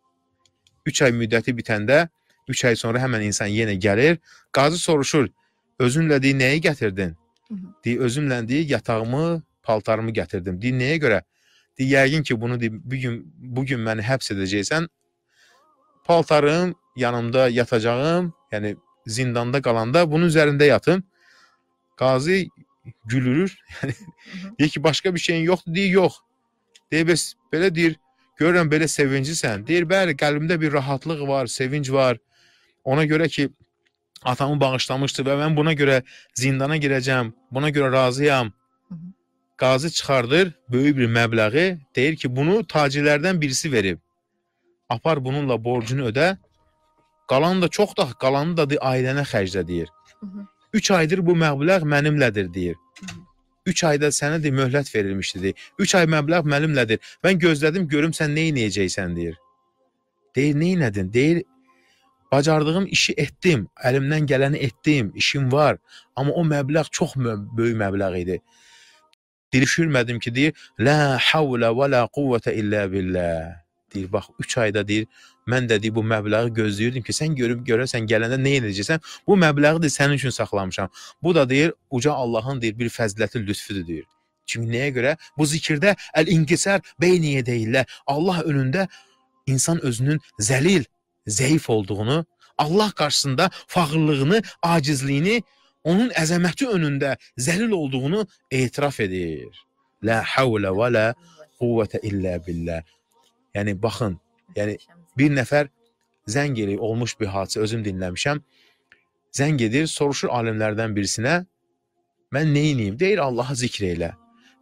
3 ay müddəti bitəndə 3 ay sonra həmin insan yenə gəlir, qazı soruşur: "Özünlə deyə nəyi gətirdin?" Deyir, özümlə deyə yatağımı, paltarımı gətirdim. Deyir, nəyə görə? Deyir, yəqin ki, bunu deyir, bu gün bu gün məni həbs edəcəksən, paltarım, yanımda yatacağım, yəni zindanda qalanda bunun üzerinde yatın. Qazi gülür. Yəni deyir ki, başqa bir şeyin yoxdur, deyir, yox. Deyir, bəs belə deyir, görürəm belə sevincisən. Deyir, bəli, qəlbimdə bir rahatlıq var, sevinç var. Ona görə ki, atamı bağışlamışdı və mən buna görə zindana girəcəm, buna görə razıyam. Qazi çıxardır böyük bir məbləği, deyir ki, bunu tacirlərdən birisi verib. apar bununla borcunu ödə. Qalanı da çox da qalanı da ailənə xərclə deyir. 3 aydır bu məbləğ mənimlədir deyir. 3 ayda sənə də möhlət verilmişdi deyir. 3 ay məbləğ mənimlədir. Mən gözlədim görüm sən nə edəcəksən deyir. Deyir nə edin? Deyir bacardığım işi etdim, əlimdən gələni etdim, işim var, amma o məbləğ çox böyük məbləğ idi. Dilişirmədim ki, deyir, la havla və la quvvətə illə billah deyir, bax 3 ayda deyir, mən də deyir bu məbləği gözləyirdim ki, sən görüb görəsən gələndə nə edəcəksən? Bu məbləği də sənin üçün saxlamışam. Bu da deyir uca Allahın deyir bir fəziləti lütfüdür deyir. Çünki nəyə görə? Bu zikirdə əl-inqisar beyniyə deyirlər. Allah önündə insan özünün zəlil, zəif olduğunu, Allah qarşısında fağırlığını, acizliyini, onun əzəməti önündə zəlil olduğunu etiraf edir. La havla və la quvvətə illə billah. Yəni baxın, yəni bir nəfər zəng eləyib olmuş bir hadisə özüm dinləmişəm. Zəng edir, soruşur alimlərdən birisinə, mən nə edeyim? Deyir Allahı zikr elə.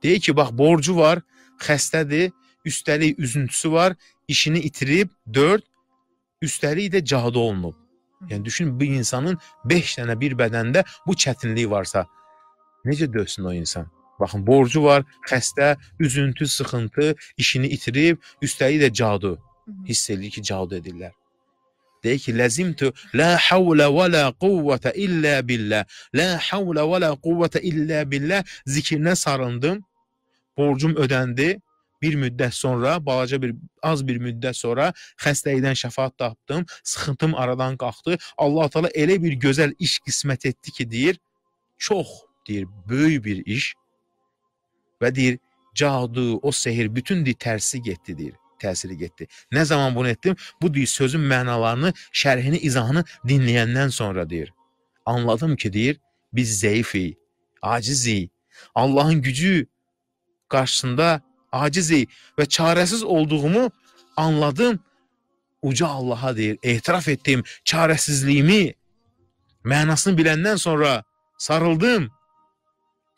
Deyir ki, bax borcu var, xəstədir, üstəlik üzüntüsü var, işini itirib, 4 üstəlik də cahada olunub. Yəni düşün bir insanın 5 dənə bir bədəndə bu çətinlik varsa, necə dövsün o insan? Baxın, borcu var, xəstə, üzüntü, sıxıntı, işini itirib, üstəlik də cadu. Hiss eləyir ki, cadu edirlər. Deyir ki, lazimtu la havla və la quvvətə illə billah. La havla və la quvvətə illə billah zikrinə sarındım. Borcum ödəndi. Bir müddət sonra, balaca bir az bir müddət sonra xəstəlikdən şəfaət tapdım, sıxıntım aradan qalxdı. Allah Taala elə bir gözəl iş qismət etdi ki, deyir, çox deyir, böyük bir iş Və deyir, cadu, o sehir, bütün deyir, tərsi getdi, deyir, təsiri getdi. Nə zaman bunu etdim? Bu deyir, sözün mənalarını, şərhini, izahını dinləyəndən sonra deyir. Anladım ki, deyir, biz zəifik, aciziyik. Allahın gücü qarşısında aciziyik və çarəsiz olduğumu anladım. Uca Allaha deyir, etiraf etdim çarəsizliyimi, mənasını biləndən sonra sarıldım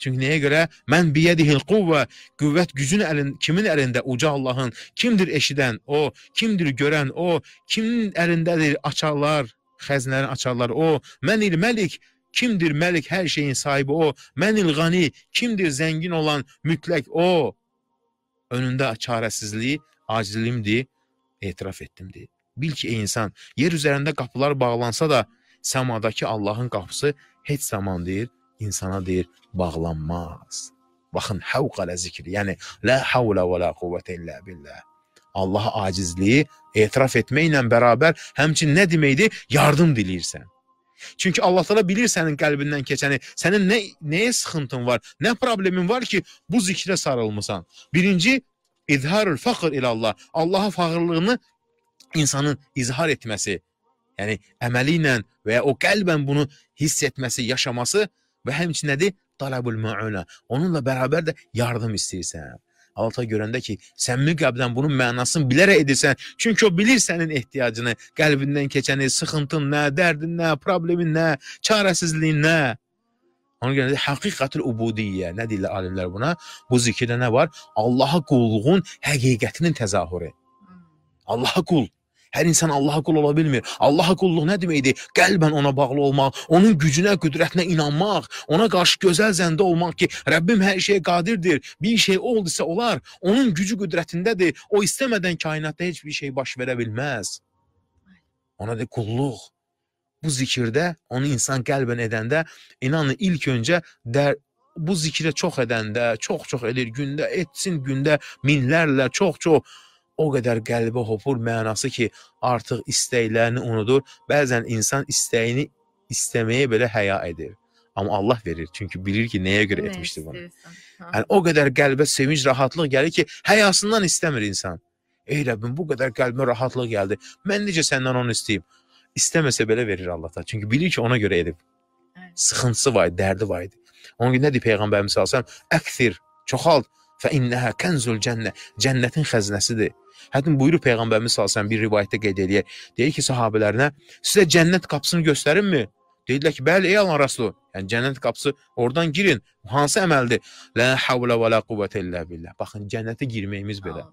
Çünki nəyə görə? Mən biyədihil quvvə, qüvvət gücün əlin, kimin əlində? Uca Allahın. Kimdir eşidən? O. Kimdir görən? O. Kimin əlindədir? Açarlar, xəzinələrin açarlar? O. Mənil məlik, kimdir məlik? Hər şeyin sahibi o. Mənil qani, kimdir zəngin olan mütləq o. Önündə çarəsizliyi, acizlimdir, etiraf etdimdir. Bil ki, ey insan, yer üzərində qapılar bağlansa da, səmadakı Allahın qapısı heç zaman deyir, insana deyir bağlanmaz. Baxın, həvqələ zikri, yəni lə havlə və lə quvvətə illə billah. Allaha acizliyi etiraf etməklə bərabər həmçinin nə deməkdir? Yardım diləyirsən. Çünki Allah təala bilir sənin qəlbindən keçəni. Sənin nə nəyə sıxıntın var, nə problemin var ki, bu zikrə sarılmısan. Birinci izharul fəxr ilə Allah. Allaha fəxrlığını insanın izhar etməsi, yəni əməli ilə və ya o qəlbən bunu hiss etməsi, yaşaması və həmçinin nədir? Talabul məuna. Onunla bərabər də yardım istəyirsən. Alata görəndə ki, səmimi qəlbdən bunun mənasını bilərək edirsən. Çünki o bilir sənin ehtiyacını, qəlbindən keçəni, sıxıntın nə, dərdin nə, problemin nə, çarəsizliyin nə. Ona görə də həqiqətül ubudiyyə, nə deyirlər alimlər buna? Bu zikirdə nə var? Allaha qulluğun həqiqətinin təzahürü. Hmm. Allaha qul. Hər insan Allaha qul ola bilmir. Allaha qulluq nə deməkdir? Qəlbən ona bağlı olmaq, onun gücünə, qüdrətinə inanmaq, ona qarşı gözəl zəndə olmaq ki, Rəbbim hər şeyə qadirdir. Bir şey oldusa olar, onun gücü qüdrətindədir. O istəmədən kainatda heç bir şey baş verə bilməz. Ona da qulluq. Bu zikirdə onu insan qəlbən edəndə, inanın ilk öncə dər, bu zikrə çox edəndə, çox-çox edir gündə, etsin gündə minlərlə, çox-çox o qədər qəlbə hopur mənası ki, artıq istəklərini unudur. Bəzən insan istəyini istəməyə belə həya edir. Amma Allah verir, çünki bilir ki, nəyə görə nə etmişdir bunu. Hə. Yəni o qədər qəlbə sevinc, rahatlıq gəlir ki, həyasından istəmir insan. Ey Rəbbim, bu qədər qəlbimə rahatlıq gəldi. Mən necə səndən onu istəyim? İstəməsə belə verir Allah da. Çünki bilir ki, ona görə edib. Sıxıntısı var idi, dərdi var idi. Onun üçün nə deyir peyğəmbərimiz sallallahu əleyhi və səlləm? Əksir, çoxalt فإنها kənzul cənnə cənnətin xəzinəsidir. Hətta buyurur peyğəmbərimiz sallallahu bir rivayətdə qeyd eləyir. Deyir ki, sahabelərinə sizə cənnət qapısını göstərimmi? Deyirlər ki, bəli, ey Allahın rəsulu. Yəni cənnət qapısı oradan girin. Hansı əməldir? La havla və la quvvətə illə billah. Baxın, cənnətə girməyimiz belə.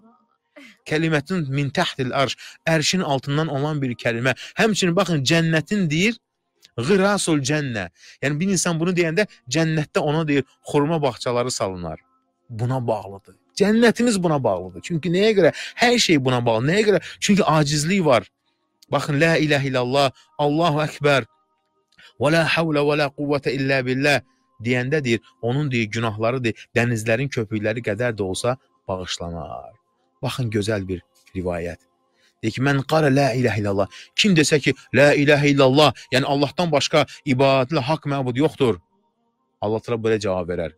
Kəlimətin min tahtil arş, ərşin altından olan bir kəlmə. Həmçinin baxın, cənnətin deyir Qırasul cənnə. Yəni bir insan bunu deyəndə cənnətdə ona deyir, xurma bağçaları salınır buna bağlıdır. Cənnətimiz buna bağlıdır. Çünki nəyə görə? Hər şey buna bağlı. Nəyə görə? Çünki acizlik var. Baxın, la ilahe illallah, Allahu əkbər, və la havlə və la quvvətə illə billah deyəndə deyir, onun deyir, günahları deyir, dənizlərin köpükləri qədər də olsa bağışlanar. Baxın, gözəl bir rivayət. Deyir ki, mən qara la ilahe illallah. Kim desə ki, la ilahe illallah, yəni Allahdan başqa ibadətlə haqq məbud yoxdur. Allah təala belə cavab verər.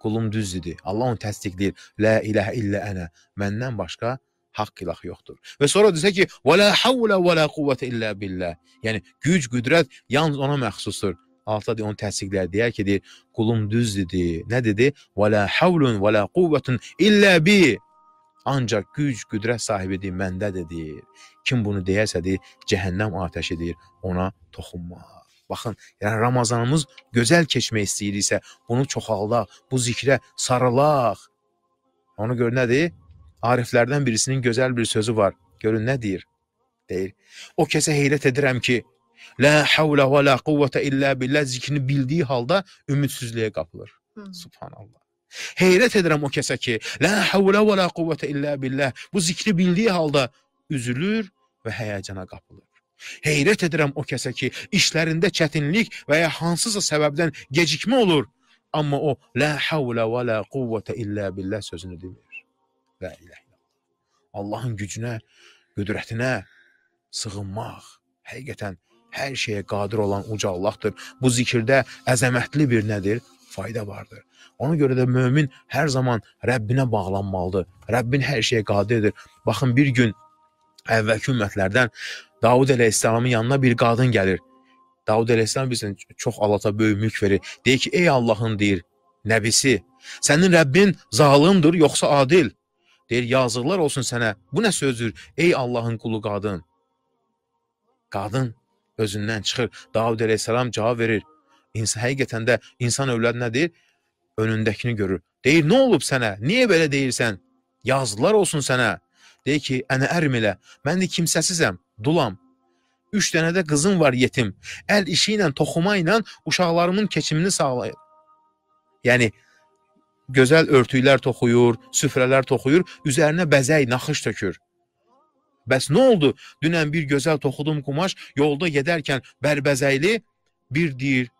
Qulum düz dedi. Allah onu təsdiqləyir. La ilahə illə ənə. Məndən başqa haqq ilah yoxdur. Və sonra desə ki, "Və la havla və la quvvətə illə billah." Yəni güc, qüdrət yalnız ona məxsusdur. Allah da onu təsdiqlər deyər ki, deyir, qulum düz dedi. Nə dedi? "Və la havlun və la quvvətun illə bi." Ancaq güc, qüdrət sahibidir, məndədir deyir. Kim bunu deyərsə deyir, cəhənnəm atəşidir, ona toxunmaz. Bakın yani Ramazanımız gözəl keçmək istəyiriksə, bunu çoxaldaq, bu zikrə sarılaq. Onu ne nədir? Ariflerden birisinin gözəl bir sözü var. Görün ne deyir? Deyir. O kəsə heyrət edirəm ki, La havla və la quvvətə illa billah zikrini bildiği halda ümidsizliyə qapılır. Hı. Subhanallah. Heyret edirəm o kese ki, la havla və la quvvətə illa billah bu zikri bildiği halda üzülür ve həyəcana qapılır. Heyrət edirəm o kəsə ki, işlərində çətinlik və ya hansısa səbəbdən gecikmə olur, amma o la havla və la quvvətə illə billah sözünü demir. La ilahe Allahın gücünə, qüdrətinə sığınmaq həqiqətən hər şeyə qadir olan uca Allahdır. Bu zikirdə əzəmətli bir nədir? Fayda vardır. Ona görə də mömin hər zaman Rəbbinə bağlanmalıdır. Rəbbin hər şeyə qadirdir. Baxın bir gün əvvəlki ümmətlərdən Davud əleyhissalamın yanına bir qadın gəlir. Davud əleyhissalam bizə çox Allah'a böyük mülk verir. Deyir ki, ey Allahın deyir, nəbisi, sənin Rəbbin zalımdır yoxsa adil? Deyir, yazıqlar olsun sənə. Bu nə sözdür? Ey Allahın qulu qadın. Qadın özündən çıxır. Davud əleyhissalam cavab verir. İnsan həqiqətən də insan övladı nədir? Önündəkini görür. Deyir, nə olub sənə? Niyə belə deyirsən? Yazıqlar olsun sənə. Deyir ki, ənə ərim elə, mən də kimsəsizəm, dulam. Üç dənə də qızım var yetim. Əl işi ilə, toxuma ilə uşaqlarımın keçimini sağlayır. Yəni, gözəl örtüklər toxuyur, süfrələr toxuyur, üzərinə bəzək, naxış tökür. Bəs nə oldu? Dünən bir gözəl toxudum qumaş, yolda gedərkən bərbəzəkli bir deyir,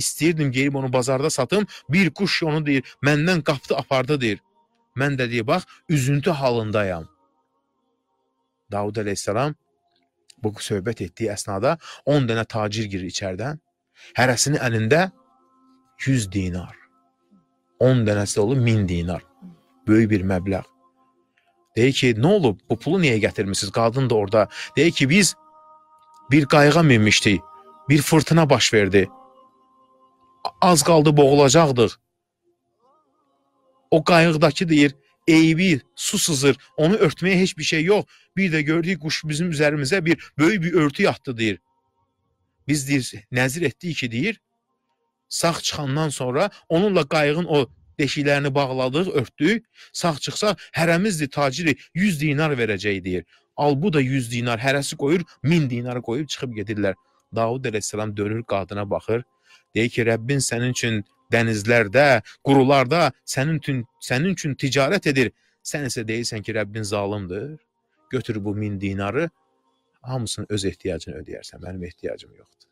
istəyirdim gelib onu bazarda satım, bir quş onu deyir, məndən qapdı, apardı deyir. Mən də deyir, bax, üzüntü halındayam. Davud əleyhissalam bu söhbət etdiyi əsnada 10 dənə tacir girir içərdən. Hərəsinin əlində 100 dinar. 10 dənəsi olur 1000 dinar. Böyük bir məbləğ. Deyir ki, nə olub? Bu pulu niyə gətirmisiniz? Qadın da orada. Deyir ki, biz bir qayığa minmişdik. Bir fırtına baş verdi. Az qaldı boğulacaqdıq. O qayıqdakı deyir, eybi, su sızır. Onu örtmeye heç bir şey yok. Bir de gördük kuş bizim üzerimize bir böyük bir örtü yattı deyir. Biz deyir, nəzir etdik ki deyir, sağ çıxandan sonra onunla qayığın o deşiklərini bağladıq, örtdük. Sağ çıxsa hərəmizdir, taciri 100 dinar verəcək deyir. Al bu da 100 dinar, hərəsi qoyur 1000 dinar qoyub çıxıb gedirlər. Davud əleyhissalam dönür qadına baxır. Deyir ki, Rəbbin sənin üçün dənizlərdə, qurularda sənin üçün, sənin üçün ticarət edir. Sən isə deyirsən ki, Rəbbin zalımdır. Götür bu 1000 dinarı, hamısını öz ehtiyacını ödəyərsən. Mənim ehtiyacım yoxdur.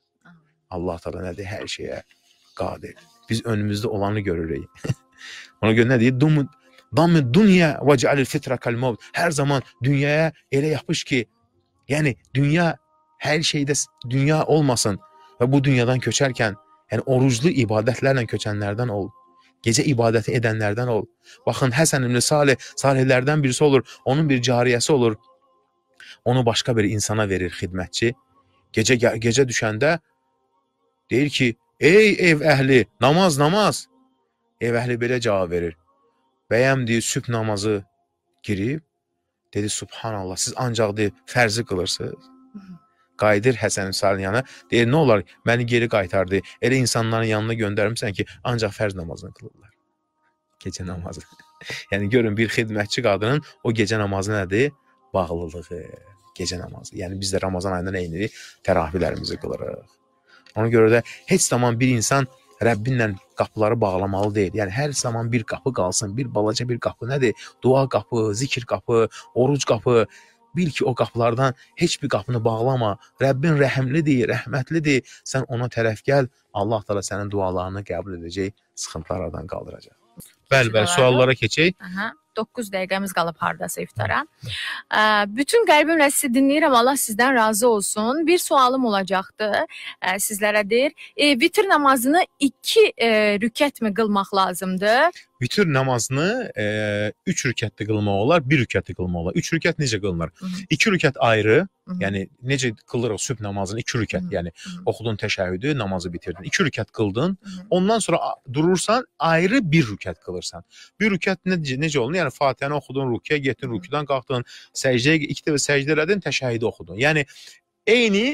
Allah Taala nədir? Hər şeyə qadir. Biz önümüzdə olanı görürük. Ona görə nə deyir? Dum dam dunya və cəalil fitra kal maut. Hər zaman dünyaya elə yapış ki, yəni dünya hər şeydə dünya olmasın və bu dünyadan köçərkən Yəni oruclu ibadətlərlə köçənlərdən ol. Gecə ibadəti edənlərdən ol. Baxın Həsən ibn Salih salihlərdən birisi olur, onun bir cariyəsi olur. Onu başqa bir insana verir xidmətçi. Gecə gecə düşəndə deyir ki: "Ey ev əhli, namaz, namaz." Ev əhli belə cavab verir. Bəyəm deyir, sübh namazı girib, dedi: "Subhanallah, siz ancaq deyir, fərzi qılırsınız." Qayıdır Həsən Salyanə, deyir, nə olar, məni geri qaytardı. Elə insanların yanına göndərmisən ki, ancaq fərz namazını qılırlar. Gecə namazı. yəni görün bir xidmətçi qadının o gecə namazı nədir? Bağlılığı. Gecə namazı. Yəni biz də Ramazan ayında nə edirik? Təravihlərimizi qılırıq. Ona görə də heç zaman bir insan Rəbbinlə qapıları bağlamalı deyil. Yəni hər zaman bir qapı qalsın, bir balaca bir qapı nədir? Dua qapı, zikr qapı, oruc qapı. Bil ki, o qapılardan heç bir qapını bağlama. Rəbbin rəhimlidir, rəhmətlidir. Sən ona tərəf gəl, Allah təala sənin dualarını qəbul edəcək, sıxıntılar aradan qaldıracaq. Bəli, bəli, suallara keçək. Aha. 9 dəqiqəmiz qalıb hardasa iftara. Bütün qəlbimlə sizi dinləyirəm. Allah sizdən razı olsun. Bir sualım olacaqdı sizlərə deyir. E, vitr namazını 2 e, rükətmi qılmaq lazımdır? Vitr namazını e, üç rükətdə qılmaq olar, bir rükətdə qılmaq olar. Üç rükət necə qılınır? Hı -hı. İki rükət ayrı, Hı -hı. yəni necə qılırıq sübh namazını iki rükət, Hı -hı. yəni Hı -hı. oxudun təşəhhüdü, namazı bitirdin. İki rükət qıldın, Hı -hı. ondan sonra durursan, ayrı bir rükət qılırsan. Bir rükət necə, necə olunur? Yəni Fatihəni oxudun, rüküyə getdin, rüküdən qalxdın, səcdəyə iki dəfə səcdə elədin, təşəhhüdü oxudun. Yəni eyni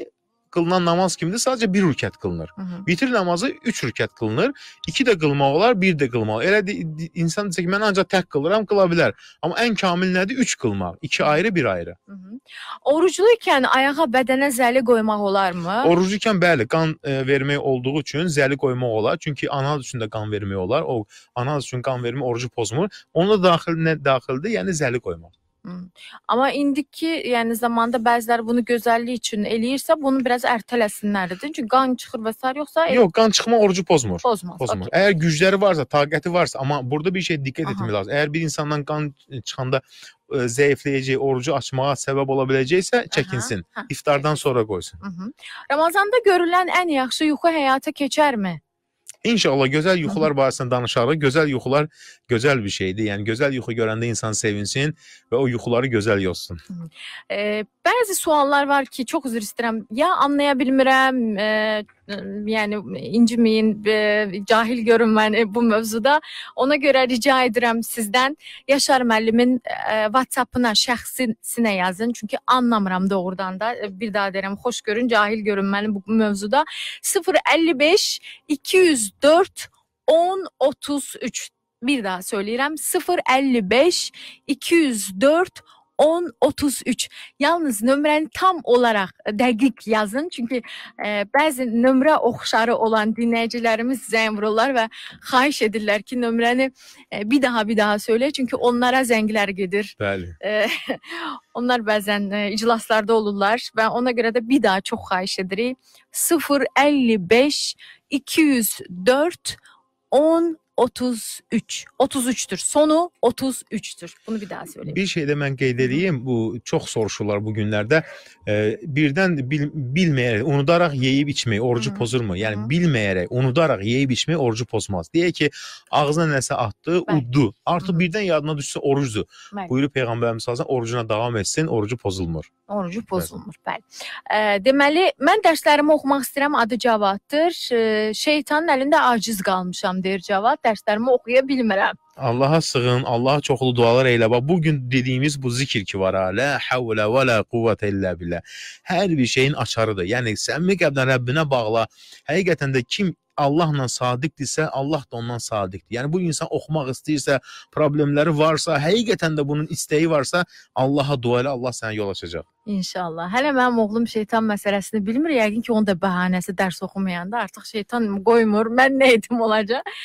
kılınan namaz kimdir? Sadəcə bir rükət qılınır. Hı -hı. Vitr namazı 3 rükət qılınır. 2 də qılmaq olar, 1 də qılmaq. Elə insan desə ki, mən ancaq tək qılıram, qıla bilər. Amma ən kamil nədir? 3 qılmaq. 2 ayrı, 1 ayrı. Hı -hı. Oruclu ikən ayağa bədənə zəli qoymaq olarmı? Oruclu ikən bəli, qan e, vermək olduğu üçün zəli qoymaq olar. Çünki anal üçün də qan vermək olar. O anal üçün qan vermək orucu pozmur. Onun da daxil nə daxildir? Yəni zəli qoymaq. Amma indiki, yəni zamanda bəziləri bunu gözəllik üçün eləyirsə, bunu biraz ərtələsinlərdir. Çünki qan çıxır və sər yoxsa Yox, qan çıxma orucu pozmur. Pozmaz. Pozmur. Okay. Əgər gücləri varsa, taqəti varsa, amma burada bir şey diqqət Aha. etmək lazımdır. Əgər bir insandan qan çıxanda ə, e, zəifləyəcək, orucu açmağa səbəb ola biləcəksə, çəkinsin. Aha. Hə. İftardan sonra qoysun. Hı -hı. Ramazanda görülən ən yaxşı yuxu həyata keçərmi? İnşallah güzel yuxular barəsində danışarıq. güzel yuxular güzel bir şeydir. Yani güzel yuxu görəndə insan sevinsin ve o yuxuları güzel yozsun. E, bəzi suallar var ki, çok özür istəyirəm. Ya anlaya bilmirəm, e, yəni inciməyin, e, cahil görünmən e, bu mövzuda. Ona görə rica edirəm sizden. Yaşar müəllimin e, WhatsApp-ına şəxsinə yazın. Çünki anlamıram doğrudan da. Bir daha derim. Hoş görün, cahil görünməni bu mövzuda 055 200 504 10 33 bir daha söyleyeyim 055 204 10 33. Yalnız nömrəni tam olaraq dəqiq yazın. Çünki e, bəzi nömrə oxşarı olan dinləyicilərimiz zəng vururlar və xahiş edirlər ki, nömrəni e, bir daha bir daha söylə çünki onlara zənglər gedir. Bəli. E, onlar bəzən e, iclaslarda olurlar və ona görə də bir daha çox xahiş edirik. 055 204 10 33. 33'tür. Sonu 33'tür. Bunu bir daha söyleyeyim. Bir şey də mən qeyd edeyim. Bu çox soruşurlar bu günlərdə. E, birdən bil, bilməyərək, unudaraq yeyib içmək orucu Hı -hı. pozurmu? Yəni Hı -hı. bilməyərək, unudaraq yeyib içmək orucu pozmaz. Deyək ki, ağzına nəsə atdı, Bəli. uddu. Artıq Hı -hı. birdən yadına düşsə orucdur. Bəli. Buyurur Peyğəmbərimiz sallallahu orucuna davam etsin, orucu pozulmur. Orucu pozulmur. Bəli. E, deməli, mən dərslərimi oxumaq istəyirəm. Adı Cavaddır. E, şeytanın əlində aciz qalmışam deyir Cavad dərslərimi oxuya bilmirəm. Allaha sığın, Allaha çoxlu dualar elə. Bax bu gün dediyimiz bu zikir ki var. La havla və la quvvətə illə billah. Hər bir şeyin açarıdır. Yəni səmimi qəlbdən Rəbbinə bağla. Həqiqətən də kim Allahla sadiqdirsə, Allah da ondan sadiqdir. Yəni bu insan oxumaq istəyirsə, problemləri varsa, həqiqətən də bunun istəyi varsa, Allaha dua elə, Allah sənə yol açacaq. İnşallah. Hələ mənim oğlum şeytan məsələsini bilmir. Yəqin ki, onun da bəhanəsi dərs oxumayanda artıq şeytan qoymur. Mən nə edim olacaq?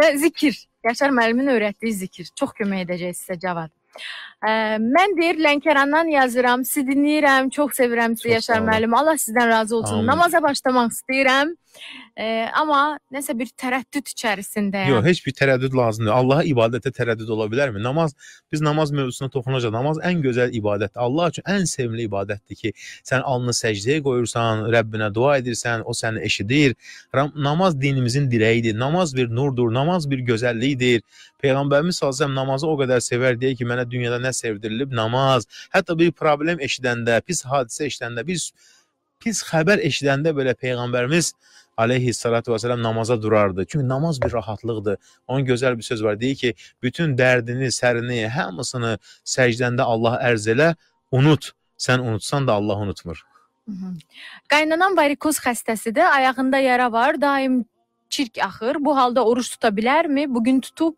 Və zikir. Yaşar müəllimin öyrətdiyi zikir çox kömək edəcək sizə Cavad. Ə, mən deyir Lənkərandan yazıram, sizi dinləyirəm, çox sevirəm sizi Yaşar müəllim. Allah sizdən razı olsun. Amin. Namaza başlamaq istəyirəm. E, amma nəsə bir tərəddüd içərisindəyəm. Yox, heç bir tərəddüd lazım deyil. Allaha ibadətə tərəddüd ola bilərmi? Namaz, biz namaz mövzusuna toxunacağıq. Namaz ən gözəl ibadətdir. Allah üçün ən sevimli ibadətdir ki, sən alnını səcdəyə qoyursan, Rəbbinə dua edirsən, o səni eşidir. Ram namaz dinimizin dirəyidir. Namaz bir nurdur, namaz bir gözəllikdir. Peyğəmbərimiz sallallahu əleyhi namazı o qədər sevər deyə ki, mənə dünyada nə sevdirilib? Namaz. Hətta bir problem eşidəndə, pis hadisə eşidəndə, bir pis xəbər eşidəndə belə peyğəmbərimiz Aleyhissalatu vesselam namaza durardı. Çünki namaz bir rahatlıqdır. Onun gözəl bir söz var. Deyir ki, bütün dərdini, sərini, hamısını səcdəndə Allah ərz elə, unut. Sən unutsan da Allah unutmur. Qaynanan varikoz xəstəsidir. Ayağında yara var. Daim çirk axır. Bu halda oruç tuta bilərmi? Bu gün tutub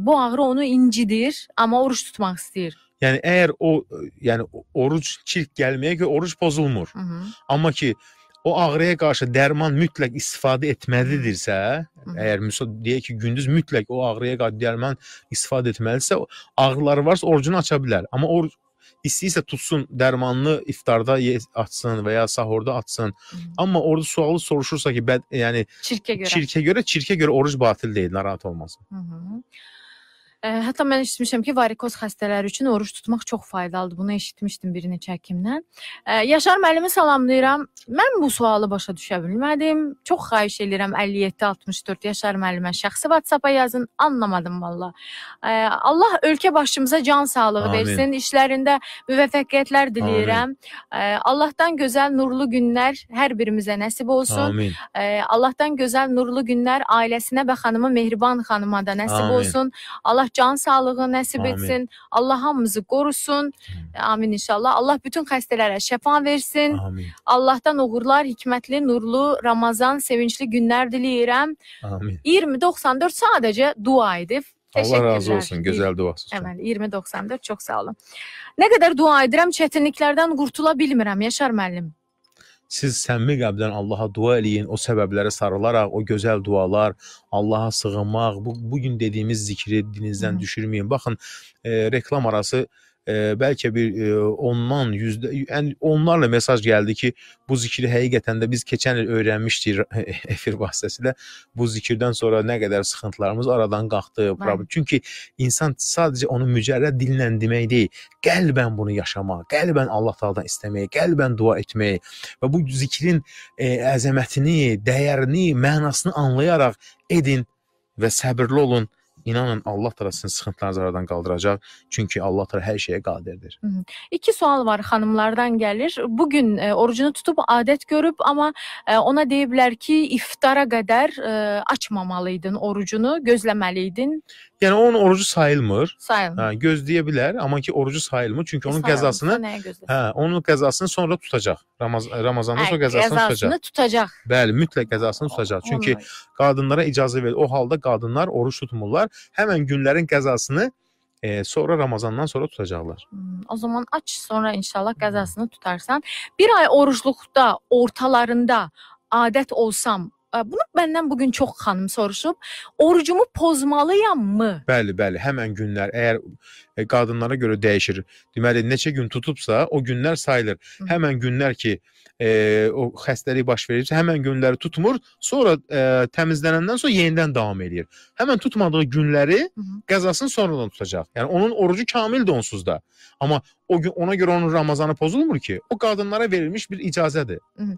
bu ağrı onu incidir, amma oruç tutmaq istəyir. Yəni əgər o e, yəni oruc çirk gəlməyə görə oruc pozulmur. Hı -hı. Amma ki o ağrıya qarşı dərman mütləq istifadə etməlidirsə, Hı -hı. əgər misal deyək ki, gündüz mütləq o ağrıya qarşı dərman istifadə etməlidirsə, ağrıları varsa orucunu aça bilər. Amma oruc istəyirsə tutsun dərmanlı iftarda açsın və ya sahurda açsın. Hı -hı. Amma orada sualı soruşursa ki, bəd, yəni çirkə görə. Çirkə görə, çirkə görə oruc batil deyil, narahat olmasın. Hı -hı. Hətta mən eşitmişəm ki, varikoz xəstələri üçün oruç tutmaq çox faydalıdır. Bunu eşitmişdim bir neçə həkimdən. Yaşar müəllimi salamlayıram. Mən bu sualı başa düşə bilmədim. Çox xahiş edirəm 57 64 Yaşar müəllimə şəxsi WhatsApp-a yazın. Anlamadım valla. Allah ölkə başımıza can sağlığı Amin. versin. İşlərində müvəffəqiyyətlər diləyirəm. Amin. Allahdan gözəl nurlu günlər hər birimizə nəsib olsun. Amin. Allahdan gözəl nurlu günlər ailəsinə və xanımı Mehriban xanıma da nəsib Amin. olsun. Allah can sağlığı nəsib Amin. Allah hamımızı qorusun. Amin inşallah. Allah bütün xəstələrə şəfa versin. Amin. Allahdan uğurlar, hikmetli, nurlu, Ramazan, sevinçli günler diləyirəm. Amin. 20-94 sadəcə dua edib. Allah razı olsun. Güzel duasız. Hemen 20-94 çok sağ olun. Ne kadar dua edirəm, çetinliklerden kurtula bilmirəm Yaşar müəllim. Siz səmimi qəlbdən Allaha dua eləyin, o səbəblərə sarılaraq, o gözəl dualar, Allaha sığınmaq, bu bu gün dediyimiz zikri dilinizdən düşürməyin. Baxın, e, reklam arası e, bəlkə bir e, ondan yüzdə ən onlarla mesaj gəldi ki, bu zikri həqiqətən də biz keçən il öyrənmişdik efir vasitəsilə. Bu zikirdən sonra nə qədər sıxıntılarımız aradan qalxdı. Problem. Çünki insan sadəcə onu mücərrəd dillə demək deyil, qəlbən bunu yaşamaq, qəlbən Allah Taala'dan istəmək, qəlbən dua etmək və bu zikrin e, əzəmətini, dəyərini, mənasını anlayaraq edin və səbirli olun. İnanın Allah təala sizin sıxıntılarınızı aradan qaldıracaq. Çünki Allah təala hər şeyə qadirdir. Hı -hı. İki sual var xanımlardan gəlir. Bu gün e, orucunu tutub adət görüb, amma e, ona deyiblər ki, iftara qədər e, açmamalıydın orucunu, gözləməliydin. Yani onun orucu sayılmır. Sayılmır. Ha, gözleyebilir ama ki orucu sayılmır. Çünkü e, onun sayılmır. qəzasını hə, onun qəzasını sonra tutacaq. Ramaz Ramazandan sonra qəzasını, qəzasını tutacaq. tutacaq. Bəli, mütləq qəzasını tutacaq. Çünki Olmay. qadınlara icazə verilir. O halda qadınlar oruç tutmurlar. Həmin günlərin qəzasını e, sonra Ramazandan sonra tutacaqlar. Hmm, o zaman aç sonra inşallah qəzasını tutarsan. Bir ay oruçluqda ortalarında adət olsam bunu məndən bu gün çox xanım soruşub, orucumu pozmalıyammı? Bəli, bəli, həmin günlər əgər e, qadınlara görə dəyişir. Deməli, neçə gün tutubsa, o günlər sayılır. Hı. Həmin günlər ki, e, o xəstəlik baş verirsə, həmin günləri tutmur, sonra e, təmizlənəndən sonra yenidən davam eləyir. Həmin tutmadığı günləri qəzasını sonradan tutacaq. Yəni onun orucu kamildir onsuz da. Amma o gün ona görə onun Ramazanı pozulmur ki. O qadınlara verilmiş bir icazədir. Hı -hı.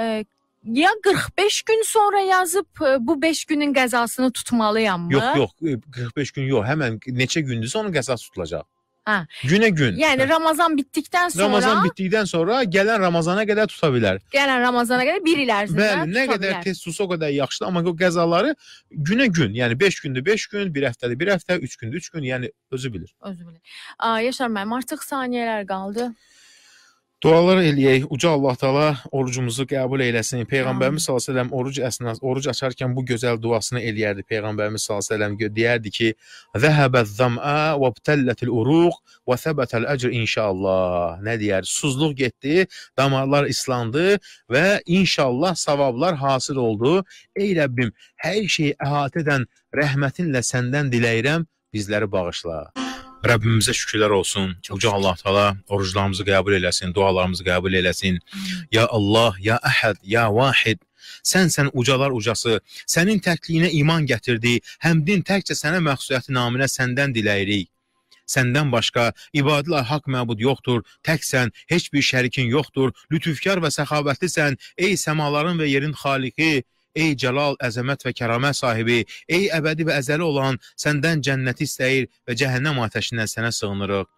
E ya 45 gün sonra yazıp e, bu 5 günün qəzasını tutmalıyam mı? Yok yok 45 gün yok hemen neçə gündürsə onun qəzası tutulacak. Ha. Güne gün. Yani Ramazan bittikten sonra. Ramazan bittikten sonra gelen Ramazana kadar tutabilir. Gelen Ramazana kadar bir ilerisinde Bəli, ne kadar tez tutsa o kadar yakıştı ama o qəzaları güne gün yani 5 gündür 5 gün, bir haftada bir hafta, üç gündür üç gün yani özü bilir. Özü bilir. Aa, Yaşar mənim artık saniyeler kaldı. Dualar eləyək. Uca Allah Taala orucumuzu qəbul eləsin. Peyğəmbərimiz sallallahu əleyhi və səlləm oruc əsnas oruc açarkən bu gözəl duasını eləyərdi. Peyğəmbərimiz sallallahu əleyhi və səlləm deyərdi ki: "Zəhəbəz-zəm'a və btəllətil uruq və səbətəl əcr inşallah." Nə deyər? Suzluq getdi, damarlar islandı və inşallah savablar hasil oldu. Ey Rəbbim, hər şeyi əhatə edən rəhmətinlə səndən diləyirəm, bizləri bağışla. Rəbbimizə şükürlər olsun. Çox Uca Allah Taala oruclarımızı qəbul eləsin, dualarımızı qəbul eləsin. Ya Allah, ya Əhəd, ya Vahid. Sənsən ucalar ucası, sənin təkliyinə iman gətirdik, həmdin təkcə sənə məxsusiyyəti naminə səndən diləyirik. Səndən başqa ibadilə haqq məbud yoxdur, təksən, heç bir şərikin yoxdur, lütüfkar və səxavətlisən, ey səmaların və yerin xaliqi, Ey cəlal, əzəmət və kəramə sahibi, ey əbədi və əzəli olan, səndən cənnəti istəyir və cəhənnəm atəşindən sənə sığınırıq.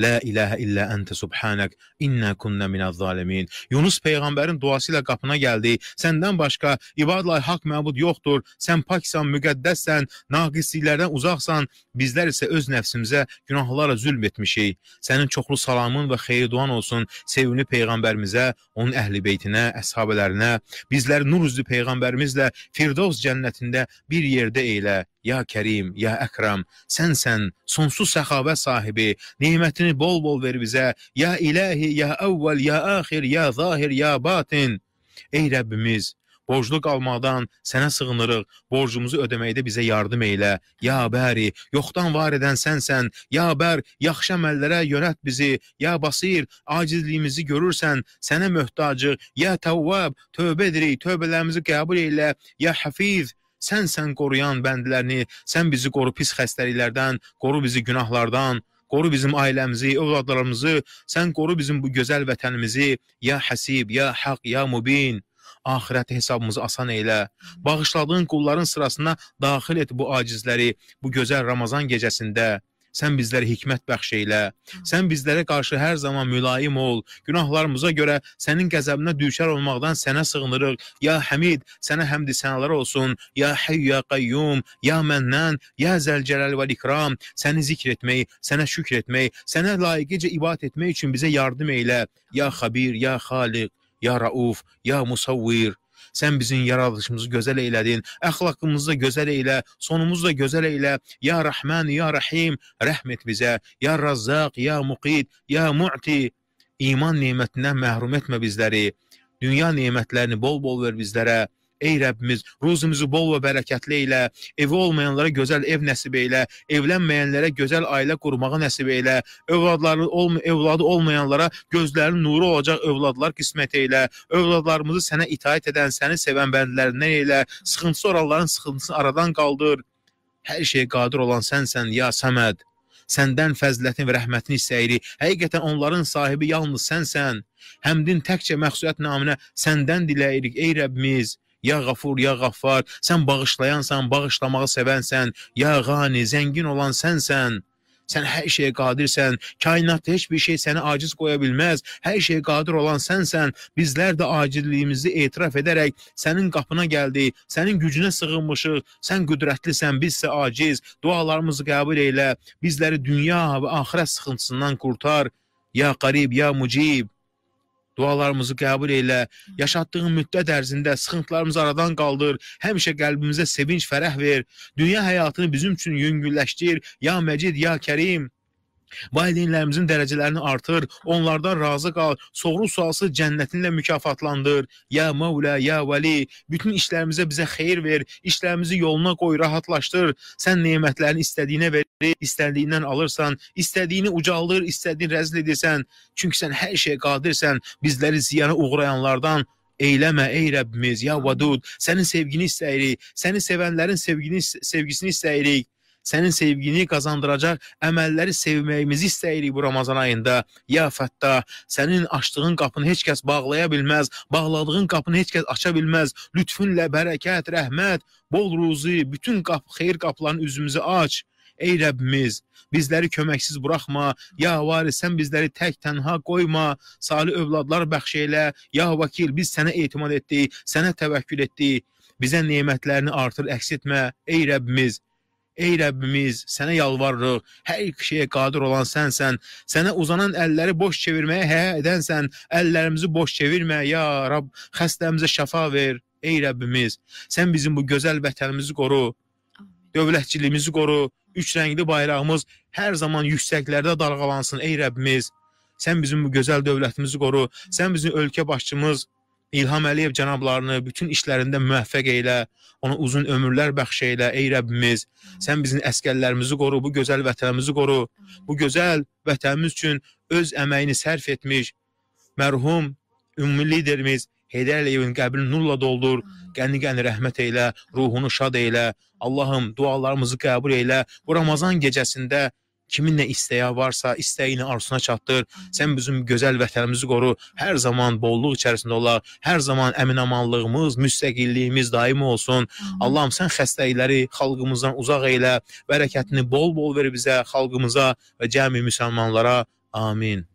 La ilahe illə əntə subhanək innə kunnə minəz zalimin. Yunus peyğəmbərin duası ilə qapına gəldi. Səndən başqa ibadla haqq məbud yoxdur. Sən paksan, müqəddəssən, naqisliklərdən uzaqsan. Bizlər isə öz nəfsimizə günahlarla zülm etmişik. Sənin çoxlu salamın və xeyir duan olsun sevimli peyğəmbərimizə, onun əhlibeytinə, əshabələrinə. Bizləri nur üzlü peyğəmbərimizlə Firdevs cənnətində bir yerdə eylə. Ya Kərim, ya Əkram, sənsən sonsuz səxavət sahibi, nemətin bereketini bol bol ver bize. Ya ilahi, ya evvel, ya ahir, ya zahir, ya batin. Ey Rəbbimiz, borclu qalmaqdan sənə sığınırıq, borcumuzu ödəməkdə bizə yardım eylə. Ya bəri, yoxdan var edən sənsən, ya bər, yaxşı əməllərə yönət bizi, ya basir, acizliyimizi görürsən, sənə möhtacıq, ya təvvab, tövbə edirik, tövbələrimizi qəbul eylə, ya həfiz, sənsən qoruyan bəndlərini, sən bizi qoru pis xəstəliklərdən, qoru bizi günahlardan, qoru bizim ailəmizi, övladlarımızı, sən qoru bizim bu gözəl vətənimizi, ya həsib, ya haq, ya mubin axirət hesabımızı asan elə. Bağışladığın qulların sırasına daxil et bu acizləri bu gözəl Ramazan gecəsində. Sən bizlərə hikmət bəxş elə. Sən bizlərə qarşı hər zaman mülayim ol. Günahlarımıza görə sənin qəzəbinə düşər olmaqdan sənə sığınırıq. Ya Həmid, sənə həmd sənalar olsun. Ya Hayy, ya Qayyum, ya Mənnan, ya Zəlcəlal və İkram. Səni zikr etmək, sənə şükr etmək, sənə layiqincə ibadət etmək üçün bizə yardım elə. Ya Xabir, ya Xaliq, ya Rauf, ya Musavvir, Sən bizim yaradılışımızı gözəl eylədin, əxlaqımızı da gözəl eylə, sonumuzu da gözəl eylə. Ya Rəhman, ya Rəhim, rəhm et bizə. Ya Razzaq, ya Muqit, ya Mu'ti. İman nemətindən məhrum etmə bizləri. Dünya nemətlərini bol-bol ver bizlərə. Ey Rəbbimiz, ruzumuzu bol və bərəkətli elə, evi olmayanlara gözəl ev nəsib elə, evlənməyənlərə gözəl ailə qurmağı nəsib elə, övladları olm evladı olmayanlara gözlərinin nuru olacaq övladlar qismət elə, övladlarımızı sənə itaat edən, səni sevən bəndlərindən elə, sıxıntısı olanların sıxıntısını aradan qaldır. Hər şeyə qadir olan sənsən, ya Səməd səndən fəzilətini və rəhmətini istəyirik. Həqiqətən onların sahibi yalnız sənsən. Həmdin təkcə məxsuliyyət naminə səndən diləyirik, ey Rəbbimiz. Ya Qafur, ya Qaffar, sən bağışlayansan, bağışlamağı sevənsən, ya Qani, zəngin olan sənsən. Sən hər şeyə qadirsən. Kainatda heç bir şey səni aciz qoya bilməz. Hər şeyə qadir olan sənsən. Bizlər də acizliyimizi etiraf edərək sənin qapına gəldik, sənin gücünə sığınmışıq. Sən qüdrətlisən, bizsə aciz. Dualarımızı qəbul eylə. Bizləri dünya və axirət sıxıntısından qurtar. Ya Qarib, ya Mucib. Dualarımızı qəbul elə, yaşatdığın müddət ərzində sıxıntılarımızı aradan qaldır, həmişə qəlbimizə sevinç, fərəh ver, dünya həyatını bizim üçün yüngülləşdir, ya Məcid, ya Kərim. Valideynlərimizin dərəcələrini artır, onlardan razı qal, soğru-sualsız cənnətinlə mükafatlandır. Ya Mevla, ya Vali, bütün işlərimizə bizə xeyir ver, işlərimizi yoluna qoy, rahatlaşdır. Sən nemətlərini istədiyinə verir, istədiyindən alırsan, istədiyini ucaldır, istədiyini rəzil edirsən. Çünki sən hər şeyə qadirsən, bizləri ziyana uğrayanlardan eyləmə ey Rəbbimiz, ya Vadud, sənin sevgini istəyirik, səni sevənlərin sevgini, sevgisini istəyirik sənin sevgini qazandıracaq əməlləri sevməyimizi istəyirik bu Ramazan ayında. Ya Fəttah, sənin açdığın qapını heç kəs bağlaya bilməz, bağladığın qapını heç kəs aça bilməz. Lütfünlə bərəkət, rəhmət, bol ruzi, bütün qapı, xeyir qapılarını üzümüzü aç. Ey Rəbbimiz, bizləri köməksiz buraxma. Ya varis, sən bizləri tək tənha qoyma. Salih övladlar bəxş elə. Ya vakil, biz sənə etimad etdik, sənə təvəkkül etdik. Bizə nemətlərini artır, əks etmə, ey Rəbbimiz. Ey Rəbbimiz, sənə yalvarırıq. Hər iki şeyə qadir olan sənsən. Sənə uzanan əlləri boş çevirməyə həya edənsən. Əllərimizi boş çevirmə, ya Rəbb. Xəstəmizə şəfa ver. Ey Rəbbimiz, sən bizim bu gözəl vətənimizi qoru. Dövlətçiliyimizi qoru. Üç rəngli bayrağımız hər zaman yüksəklərdə dalğalansın, ey Rəbbimiz. Sən bizim bu gözəl dövlətimizi qoru. Sən bizim ölkə başçımız İlham Əliyev cənablarını bütün işlərində müvəffəq elə, ona uzun ömürlər bəxş elə, ey Rəbbimiz. Sən bizim əskərlərimizi qoru, bu gözəl vətənimizi qoru. Bu gözəl vətənimiz üçün öz əməyini sərf etmiş mərhum ümumi liderimiz Heydər Əliyevin qəbrini nurla doldur, qəni-qəni rəhmət eylə, ruhunu şad eylə. Allahım, dualarımızı qəbul eylə. Bu Ramazan gecəsində kimin nə istəyi varsa, istəyini arzusuna çatdır. Sən bizim gözəl vətənimizi qoru. Hər zaman bolluq içərisində olaq. Hər zaman əminamanlığımız, müstəqilliyimiz daim olsun. Allahım sən xəstəlikləri xalqımızdan uzaq elə, bərəkətini bol-bol ver bizə, xalqımıza və cəmi müsəlmanlara. Amin.